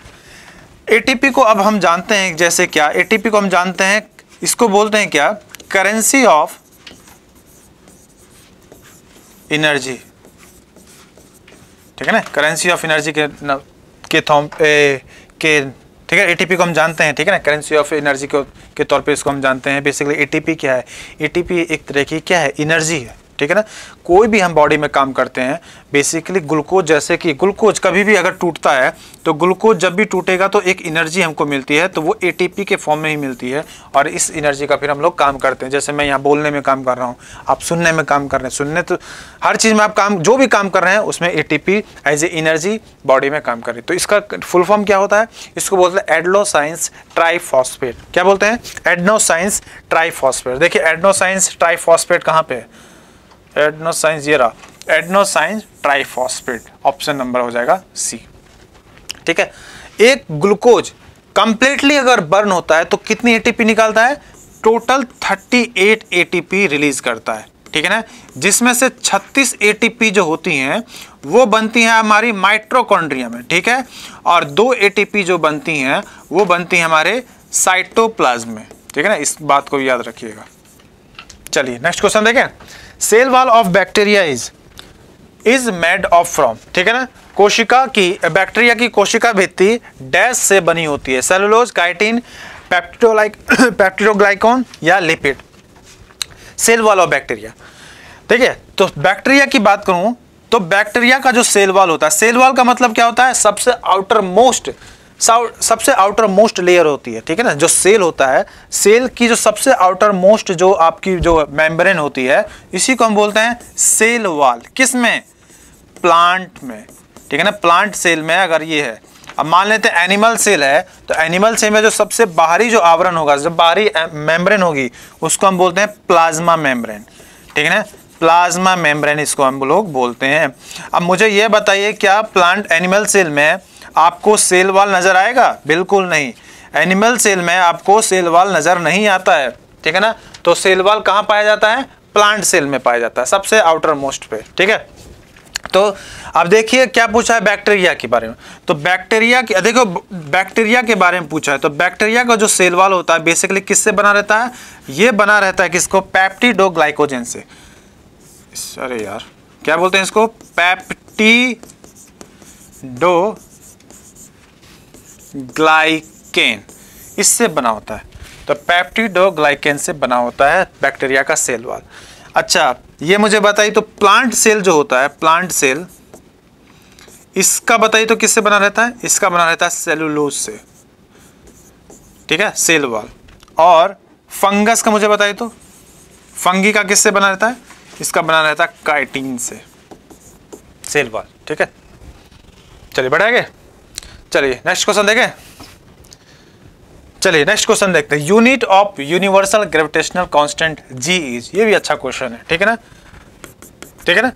ए टी पी को अब हम जानते हैं जैसे क्या ए टी पी को हम जानते हैं इसको बोलते हैं क्या करेंसी ऑफ एनर्जी ठीक है ना करेंसी ऑफ एनर्जी के के थॉम के ठीक है एटीपी को हम जानते हैं ठीक है ना करेंसी ऑफ एनर्जी को के तौर पे इसको हम जानते हैं बेसिकली एटीपी क्या है एटीपी एक तरह की क्या है एनर्जी है ठीक है ना कोई भी हम बॉडी में काम करते हैं बेसिकली ग्लूकोज जैसे कि ग्लूकोज कभी भी अगर टूटता है तो ग्लूकोज जब भी टूटेगा तो एक एनर्जी हमको मिलती है तो वो एटीपी के फॉर्म में ही मिलती है और इस एनर्जी का फिर हम लोग काम करते हैं जैसे मैं यहाँ बोलने में काम कर रहा हूँ आप सुनने में काम कर रहे हैं सुनने तो हर चीज़ में आप काम जो भी काम कर रहे हैं उसमें a as a energy body में काम कर रही तो इसका फुल फॉर्म क्या होता है इसको बोलते हैं एडलोसाइंस ट्राईफॉस्फेट क्या बोलते हैं एडनोसाइंस ट्राईफॉस्फेट देखिए एडनोसाइंस ट्राईफॉस्फेट कहाँ पे है एडनोसाइंस ये रहा एडनोसाइंस ट्राइफॉस्फेट ऑप्शन नंबर हो जाएगा सी ठीक है एक ग्लूकोज कंप्लीटली अगर बर्न होता है तो कितनी एटीपी निकालता है टोटल 38 एटीपी रिलीज करता है ठीक है ना जिसमें से 36 एटीपी जो होती हैं वो बनती हैं हमारी माइट्रोकॉन्ड्रिया में ठीक है और दो एटीपी जो बनती हैं वो बनती हैं हमारे साइटोप्लाज्म में ठीक है ना इस बात को याद रखिएगा चलिए नेक्स्ट क्वेश्चन देखें cell wall of bacteria is is made of from ठीक है ना कोशिका की बैक्टीरिया की कोशिका भित्ति डैश से बनी होती है सेलुलोज काइटिन पैप्टोलाइक पैप्टोग्लाइकोन या lipid cell wall of bacteria ठीक है तो बैक्टीरिया की बात करूं तो बैक्टीरिया का जो सेल वॉल होता है सेल वॉल का मतलब क्या होता है सबसे आउटर मोस्ट सबसे आउटर मोस्ट लेयर होती है ठीक है ना जो सेल होता है सेल की जो सबसे आउटर मोस्ट जो आपकी जो मेम्ब्रेन होती है इसी को हम बोलते हैं सेल वाल किस में प्लांट में ठीक है ना प्लांट सेल में अगर ये है अब मान लेते हैं एनिमल सेल है तो एनिमल सेल में जो सबसे बाहरी जो आवरण होगा जो बाहरी मेम्ब्रेन होगी उसको हम बोलते हैं प्लाज्मा मेम्ब्रेन ठीक है ना प्लाज्मा मेम्ब्रेन इसको हम लोग बोलते हैं अब मुझे ये बताइए क्या प्लांट एनिमल सेल में आपको सेल वाल नज़र आएगा बिल्कुल नहीं एनिमल सेल में आपको सेल वाल नज़र नहीं आता है ठीक है ना तो सेल वाल कहाँ पाया जाता है प्लांट सेल में पाया जाता है सबसे आउटर मोस्ट पे ठीक है तो अब देखिए क्या पूछा है बैक्टीरिया के बारे में तो बैक्टीरिया के देखो बैक्टीरिया के बारे में पूछा है तो बैक्टीरिया का जो सेल वाल होता है बेसिकली किससे बना रहता है ये बना रहता है किसको पैप्टीडोग्लाइकोजन से अरे यार क्या बोलते हैं इसको पैप्टी डो ग्लाइकेन इससे बना होता है तो ग्लाइकेन से बना होता है बैक्टीरिया का सेल वाल अच्छा ये मुझे बताइए तो प्लांट सेल जो होता है प्लांट सेल इसका बताइए तो किससे बना रहता है इसका बना रहता है सेलुलोज से ठीक है सेल वाल और फंगस का मुझे बताइए तो फंगी का किससे बना रहता है इसका बना रहता है काइटिन से सेल वाल ठीक है चलिए बढ़ाएंगे चलिए नेक्स्ट क्वेश्चन देखें चलिए नेक्स्ट क्वेश्चन देखते हैं unit of universal gravitational constant G is ये भी अच्छा क्वेश्चन है ठीक है ना ठीक है ना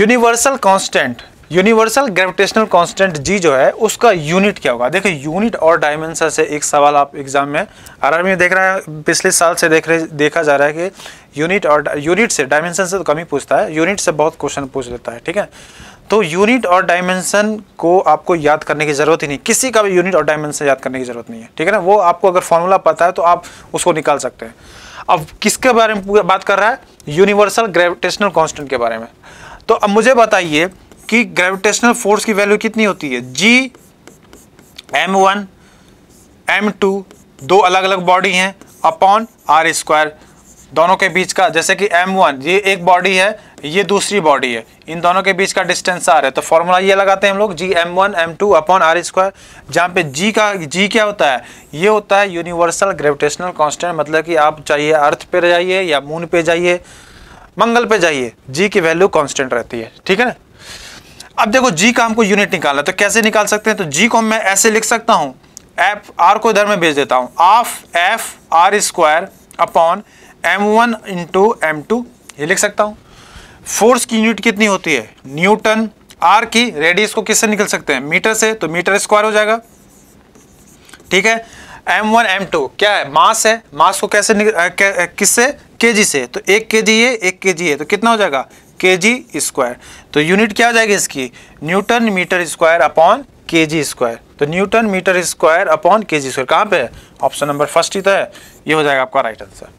universal constant universal gravitational constant G जो है उसका यूनिट क्या होगा देखिए यूनिट और डायमेंशन से एक सवाल आप एग्जाम में आर में देख रहा है पिछले साल से देख रहे देखा जा रहा है कि यूनिट और यूनिट से डायमेंशन से तो कम ही पूछता है यूनिट से बहुत क्वेश्चन पूछ लेता है ठीक है तो यूनिट और डायमेंशन को आपको याद करने की ज़रूरत ही नहीं किसी का भी यूनिट और डायमेंशन याद करने की ज़रूरत नहीं है ठीक है ना वो आपको अगर फॉर्मूला पता है तो आप उसको निकाल सकते हैं अब किसके बारे में बात कर रहा है यूनिवर्सल ग्रेविटेशनल कांस्टेंट के बारे में तो अब मुझे बताइए कि ग्रेविटेशनल फोर्स की वैल्यू कितनी होती है G M one M two दो अलग अलग बॉडी हैं अपॉन आर स्क्वायर दोनों के बीच का जैसे कि M1 ये एक बॉडी है ये दूसरी बॉडी है इन दोनों के बीच का डिस्टेंस आर है तो फॉर्मूला ये लगाते हैं हम लोग G M one M two upon R square जहाँ पे जी का जी क्या होता है ये होता है यूनिवर्सल ग्रेविटेशनल कांस्टेंट मतलब कि आप चाहिए अर्थ पे जाइए या मून पे जाइए मंगल पे जाइए जी की वैल्यू कॉन्स्टेंट रहती है ठीक है ना अब देखो जी का हमको यूनिट निकालना है तो कैसे निकाल सकते हैं तो जी को मैं ऐसे लिख सकता हूँ एफ आर को इधर में भेज देता हूँ आफ F R square upon M one into M two ये लिख सकता हूँ फोर्स की यूनिट कितनी होती है न्यूटन आर की रेडियस को किससे निकल सकते हैं मीटर से तो मीटर स्क्वायर हो जाएगा ठीक है एम वन एम टू क्या है मास है मास को कैसे किससे के जी से तो एक के जी है एक के जी है तो कितना हो जाएगा के जी स्क्वायर तो यूनिट क्या हो जाएगी इसकी Newton metre square upon K G square तो newton metre square upon K G square कहाँ पे है ऑप्शन नंबर फर्स्ट ही तो है ये हो जाएगा आपका राइट आंसर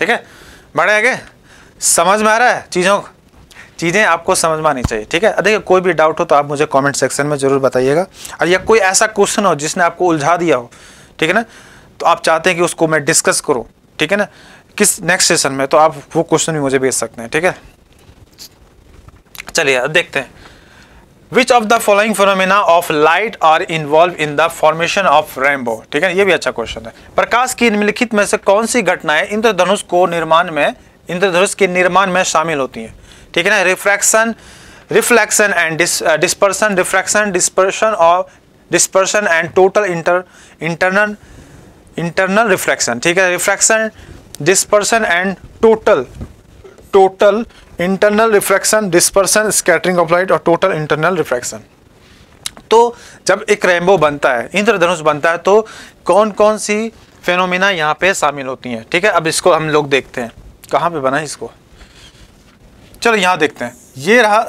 ठीक है बड़े आगे समझ में आ रहा है चीज़ों चीज़ें आपको समझ में आनी चाहिए ठीक है देखिए कोई भी डाउट हो तो आप मुझे कमेंट सेक्शन में ज़रूर बताइएगा और या कोई ऐसा क्वेश्चन हो जिसने आपको उलझा दिया हो ठीक है ना तो आप चाहते हैं कि उसको मैं डिस्कस करूँ ठीक है ना किस नेक्स्ट सेशन में तो आप वो क्वेश्चन भी मुझे भेज सकते हैं ठीक है चलिए देखते हैं which of the following phenomena of light are involve in the formation of rainbow ठीक है ये भी अच्छा क्वेश्चन है प्रकाश की निम्नलिखित में से कौन सी घटनाएं इंद्रधनुष को निर्माण में इंद्रधनुष के निर्माण में शामिल होती हैं ठीक है ना refraction reflection and dispersion refraction dispersion और dispersion and total inter internal internal refraction ठीक है refraction dispersion and total total internal refraction dispersion scattering of light और टोटल इंटरनल रिफ्रैक्शन तो जब एक रेनबो बनता है इंद्रधनुष बनता है तो कौन कौन सी फेनोमिना यहाँ पे शामिल होती हैं ठीक है अब इसको हम लोग देखते हैं कहाँ पे बना है इसको चलो यहाँ देखते हैं ये रहा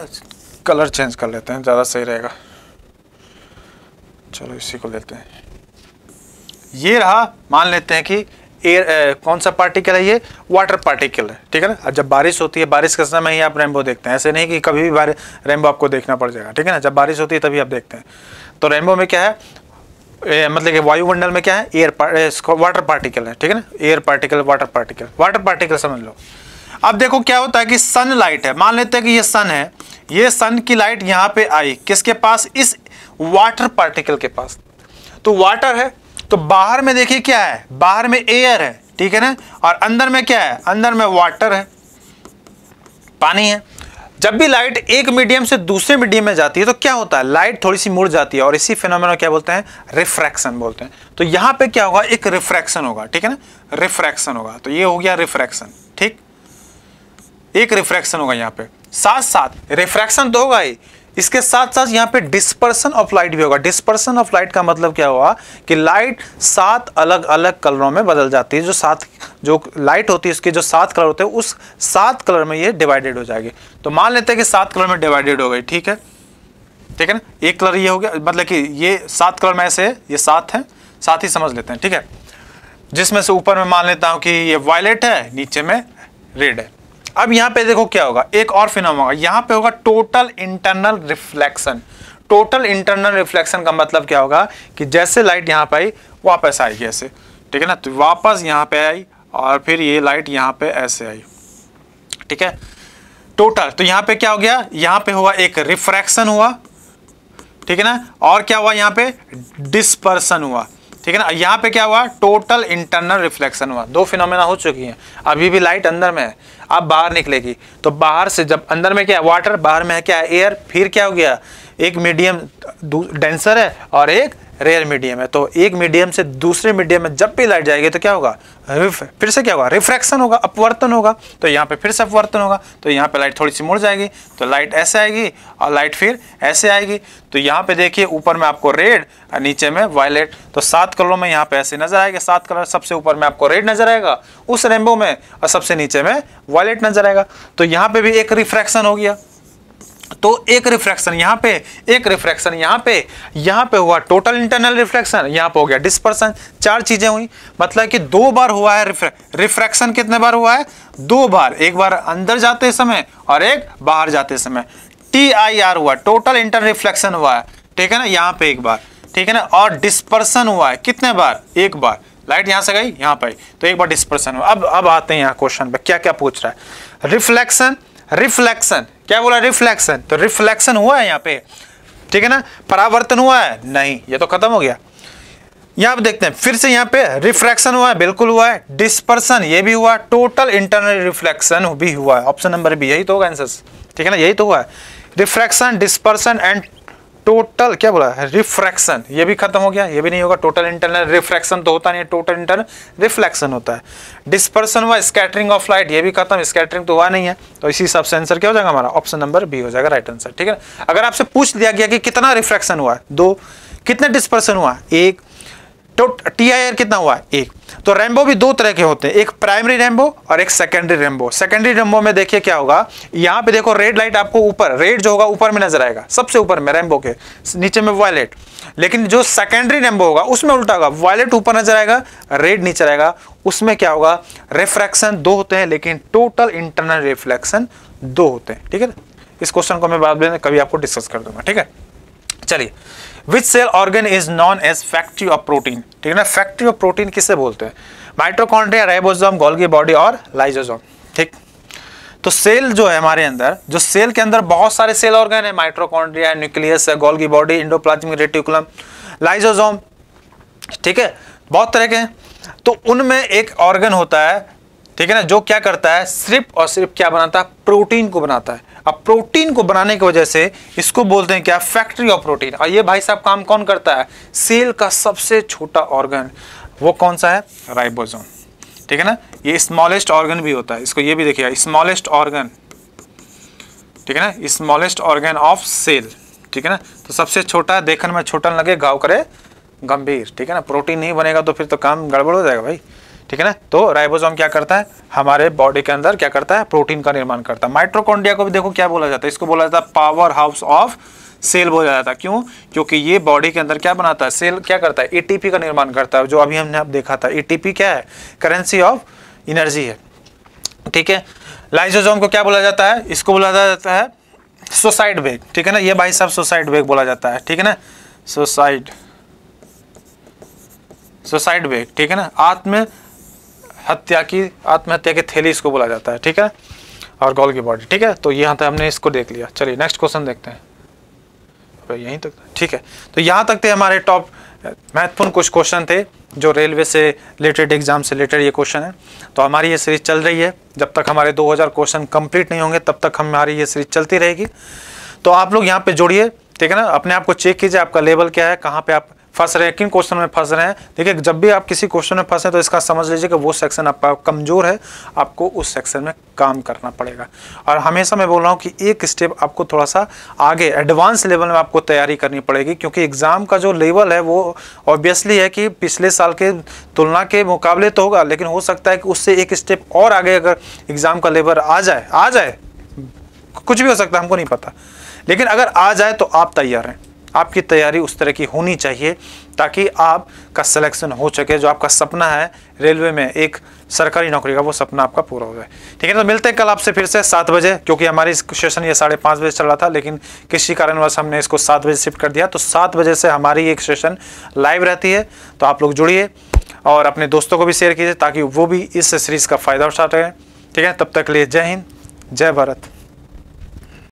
कलर चेंज कर लेते हैं ज़्यादा सही रहेगा चलो इसी को लेते हैं ये रहा मान लेते हैं कि एयर uh, कौन सा पार्टिकल है ये वाटर पार्टिकल है ठीक है ना जब बारिश होती है बारिश के समय ही आप रेनबो देखते हैं ऐसे नहीं कि कभी भी रेनबो आपको देखना पड़ जाएगा ठीक है ना जब बारिश होती है तभी आप देखते हैं तो रेनबो में क्या है ए, मतलब कि वायुमंडल में क्या है एयर वाटर पार्टिकल है ठीक है ना air particle water particle water particle समझ लो अब देखो क्या होता है कि सन लाइट है मान लेते हैं कि ये सन है ये सन की लाइट यहाँ पे आई किसके पास इस वाटर पार्टिकल के पास तो वाटर है तो बाहर में देखिए क्या है बाहर में एयर है ठीक है ना और अंदर में क्या है अंदर में वाटर है पानी है जब भी लाइट एक मीडियम से दूसरे मीडियम में जाती है तो क्या होता है लाइट थोड़ी सी मुड़ जाती है और इसी फिनोमेना क्या बोलते हैं रिफ्रैक्शन बोलते हैं तो यहां पे क्या होगा एक रिफ्रैक्शन होगा ठीक है ना रिफ्रैक्शन होगा तो ये हो गया रिफ्रैक्शन ठीक एक रिफ्रैक्शन होगा यहाँ पे साथ साथ रिफ्रैक्शन तो होगा ही इसके साथ साथ यहाँ पे डिस्पर्सन ऑफ लाइट भी होगा डिस्पर्सन ऑफ लाइट का मतलब क्या हुआ कि लाइट सात अलग अलग कलरों में बदल जाती है जो सात जो लाइट होती है उसके जो सात कलर होते हैं उस सात कलर में ये डिवाइडेड हो जाएगी तो मान लेते हैं कि सात कलर में डिवाइडेड हो गई ठीक है ठीक है ना एक कलर ये हो गया मतलब कि ये सात कलर में ऐसे है ये सात है साथ ही समझ लेते हैं ठीक है जिसमें से ऊपर में मान लेता हूँ कि ये वायलेट है नीचे में रेड है अब यहां पे देखो क्या होगा एक और फिनम होगा यहां पे होगा total internal reflection total internal reflection का मतलब क्या होगा कि जैसे लाइट यहां पर आई वापस आएगी ऐसे ठीक है ना तो वापस यहां पे आई और फिर ये लाइट यहां पे ऐसे आई ठीक है टोटल तो यहां पे क्या हो गया यहां पे हुआ एक रिफ्रैक्शन हुआ ठीक है ना और क्या हुआ यहां पे डिस्पर्सन हुआ ठीक है ना यहाँ पे क्या हुआ टोटल इंटरनल रिफ्लेक्शन हुआ दो फिनोमेना हो चुकी हैं अभी भी लाइट अंदर में है अब बाहर निकलेगी तो बाहर से जब अंदर में क्या है वाटर बाहर में है क्या है एयर फिर क्या हो गया एक मीडियम डेंसर है और एक रेयर मीडियम है तो एक मीडियम से दूसरे मीडियम में जब भी लाइट जाएगी तो क्या होगा फिर से क्या होगा रिफ्रैक्शन होगा अपवर्तन होगा तो यहाँ पे फिर से अपवर्तन होगा तो यहाँ पे लाइट थोड़ी सी मुड़ जाएगी तो लाइट ऐसे आएगी और लाइट फिर ऐसे आएगी तो यहाँ पे देखिए ऊपर में आपको रेड और नीचे में वायलेट तो सात कलरों में यहाँ पे ऐसे नजर आएगा सात कलर सबसे ऊपर में आपको रेड नजर आएगा उस रेनबो में और सबसे नीचे में वायलेट नजर आएगा तो यहाँ पे भी एक रिफ्रैक्शन हो गया तो एक रिफ्रैक्शन यहाँ पे एक रिफ्रैक्शन यहाँ पे यहाँ पे हुआ टोटल इंटरनल रिफ्रैक्शन यहाँ पे हो गया डिस्पर्सन चार चीज़ें हुई मतलब कि दो बार हुआ है रिफ्रैक्शन कितने बार हुआ है दो बार एक बार अंदर जाते समय और एक बाहर जाते समय टी आई आर हुआ टोटल इंटरनल रिफ्लेक्शन हुआ है ठीक है ना यहाँ पे एक बार ठीक है ना और डिस्पर्सन हुआ है कितने बार एक बार लाइट यहाँ से गई यहाँ पर तो एक बार डिस्पर्सन हुआ अब अब आते हैं यहाँ क्वेश्चन पर क्या क्या पूछ रहा है रिफ्लेक्शन रिफ्लेक्शन क्या बोला रिफ्लेक्शन तो रिफ्लेक्शन हुआ है यहाँ पे ठीक है ना परावर्तन हुआ है नहीं ये तो खत्म हो गया यहाँ पे देखते हैं फिर से यहाँ पे रिफ्लेक्शन हुआ है बिल्कुल हुआ है डिस्पर्सन ये भी हुआ टोटल इंटरनल रिफ्लेक्शन भी हुआ है ऑप्शन नंबर भी यही तो होगा आंसर ठीक है ना यही तो हुआ है रिफ्रैक्शन डिस्पर्सन एंड टोटल क्या बोला रिफ्रैक्शन ये भी खत्म हो गया ये भी नहीं होगा टोटल इंटरनल रिफ्रैक्शन तो होता नहीं टोटल इंटरनल रिफ्लेक्शन होता है डिस्पर्सन हुआ स्कैटरिंग ऑफ लाइट ये भी खत्म स्कैटरिंग तो हुआ नहीं है तो इसी हिसाब से आंसर क्या हो जाएगा हमारा ऑप्शन नंबर बी हो जाएगा राइट आंसर ठीक है अगर आपसे पूछ लिया गया कि कितना रिफ्रैक्शन हुआ दो कितने डिस्पर्सन हुआ एक तो टी आई आर कितना हुआ एक तो रेमबो भी दो तरह के होते हैं एक प्राइमरी रेमबो और एक सेकेंडरी रेमबो सेकेंडरी रेमबो में देखिए क्या होगा यहां पे देखो रेड लाइट आपको ऊपर रेड जो होगा ऊपर में नजर आएगा सबसे ऊपर में रेमबो के नीचे में वायलेट लेकिन जो सेकेंडरी रेमबो होगा उसमें उल्टा होगा वायलेट ऊपर नजर आएगा रेड नीचे आएगा उसमें क्या होगा रिफ्रैक्शन दो होते हैं लेकिन टोटल इंटरनल रिफ्लेक्शन दो होते हैं ठीक है इस क्वेश्चन को मैं बाद में कभी आपको डिस्कस कर दूंगा ठीक है चलिए which cell organ is known as factory of protein ठीक है ना फैक्ट्री ऑफ प्रोटीन किसे बोलते हैं माइट्रोकॉन्ड्रिया राइबोसोम गोल्गी बॉडी और लाइजोसोम ठीक तो सेल जो है हमारे अंदर जो सेल के अंदर बहुत सारे सेल ऑर्गन है माइट्रोकॉन्ड्रिया न्यूक्लियस है Golgi body endoplasmic reticulum lysosome ठीक है बहुत तरह के हैं तो उनमें एक ऑर्गन होता है ठीक है ना जो क्या करता है सिर्फ और सिर्फ क्या बनाता है प्रोटीन को बनाता है अब प्रोटीन को बनाने की वजह से इसको बोलते हैं क्या फैक्ट्री ऑफ प्रोटीन और ये भाई साहब काम कौन करता है सेल का सबसे छोटा ऑर्गन वो कौन सा है राइबोसोम ठीक है ना ये स्मॉलेस्ट ऑर्गन भी होता है इसको ये भी देखिए स्मॉलेस्ट ऑर्गन ठीक है ना स्मॉलेस्ट ऑर्गन ऑफ सेल ठीक है ना तो सबसे छोटा देखने में छोटा लगे घाव करे गंभीर ठीक है ना प्रोटीन नहीं बनेगा तो फिर तो काम गड़बड़ हो जाएगा भाई ठीक है ना तो राइबोसोम क्या करता है हमारे बॉडी के अंदर क्या करता है प्रोटीन का निर्माण करता है माइट्रोकॉन्डिया को भी देखो क्या बोला जाता है इसको बोला जाता है पावर हाउस ऑफ सेल बोला जाता है क्यों क्योंकि ये बॉडी के अंदर क्या बनाता है सेल क्या करता है एटीपी का निर्माण करता है जो अभी हमने अब देखा था एटीपी क्या है करेंसी ऑफ एनर्जी है ठीक है लाइजोजोम को क्या बोला जाता है इसको बोला जाता है सोसाइड बैग ठीक है ना ये भाई साहब सोसाइड बैग बोला जाता है ठीक है ना सोसाइड सोसाइड बैग ठीक है ना आत्म हत्या की आत्महत्या की थैली इसको बोला जाता है ठीक है और गॉल की बॉडी ठीक है तो यहाँ तक हमने इसको देख लिया चलिए नेक्स्ट क्वेश्चन देखते हैं यहीं तक ठीक है तो यहाँ तक थे हमारे टॉप महत्वपूर्ण कुछ क्वेश्चन थे जो रेलवे से रिलेटेड एग्जाम से रिलेटेड ये क्वेश्चन है तो हमारी ये सीरीज चल रही है जब तक हमारे 2000 क्वेश्चन कंप्लीट नहीं होंगे तब तक हमारी ये सीरीज चलती रहेगी तो आप लोग यहाँ पे जुड़िए ठीक है ना अपने आप को चेक कीजिए आपका लेवल क्या है कहाँ पे आप फंस रहे हैं किन क्वेश्चन में फंस रहे हैं देखिए जब भी आप किसी क्वेश्चन में फंसे तो इसका समझ लीजिए कि वो सेक्शन आपका कमज़ोर है आपको उस सेक्शन में काम करना पड़ेगा और हमेशा मैं बोल रहा हूँ कि एक स्टेप आपको थोड़ा सा आगे एडवांस लेवल में आपको तैयारी करनी पड़ेगी क्योंकि एग्ज़ाम का जो लेवल है वो ऑब्वियसली है कि पिछले साल के तुलना के मुकाबले तो होगा लेकिन हो सकता है कि उससे एक स्टेप और आगे अगर एग्ज़ाम का लेवल आ जाए आ जाए कुछ भी हो सकता है हमको नहीं पता लेकिन अगर आ जाए तो आप तैयार हैं आपकी तैयारी उस तरह की होनी चाहिए ताकि आपका सिलेक्शन हो सके जो आपका सपना है रेलवे में एक सरकारी नौकरी का वो सपना आपका पूरा हो जाए ठीक है तो मिलते हैं कल आपसे फिर से सात बजे क्योंकि हमारी सेशन ये साढ़े पाँच बजे चल रहा था लेकिन किसी कारणवश हमने इसको सात बजे शिफ्ट कर दिया तो सात बजे से हमारी एक सेशन लाइव रहती है तो आप लोग जुड़िए और अपने दोस्तों को भी शेयर कीजिए ताकि वो भी इस सीरीज़ का फ़ायदा उठा सकें ठीक है तब तक लिए जय हिंद जय भारत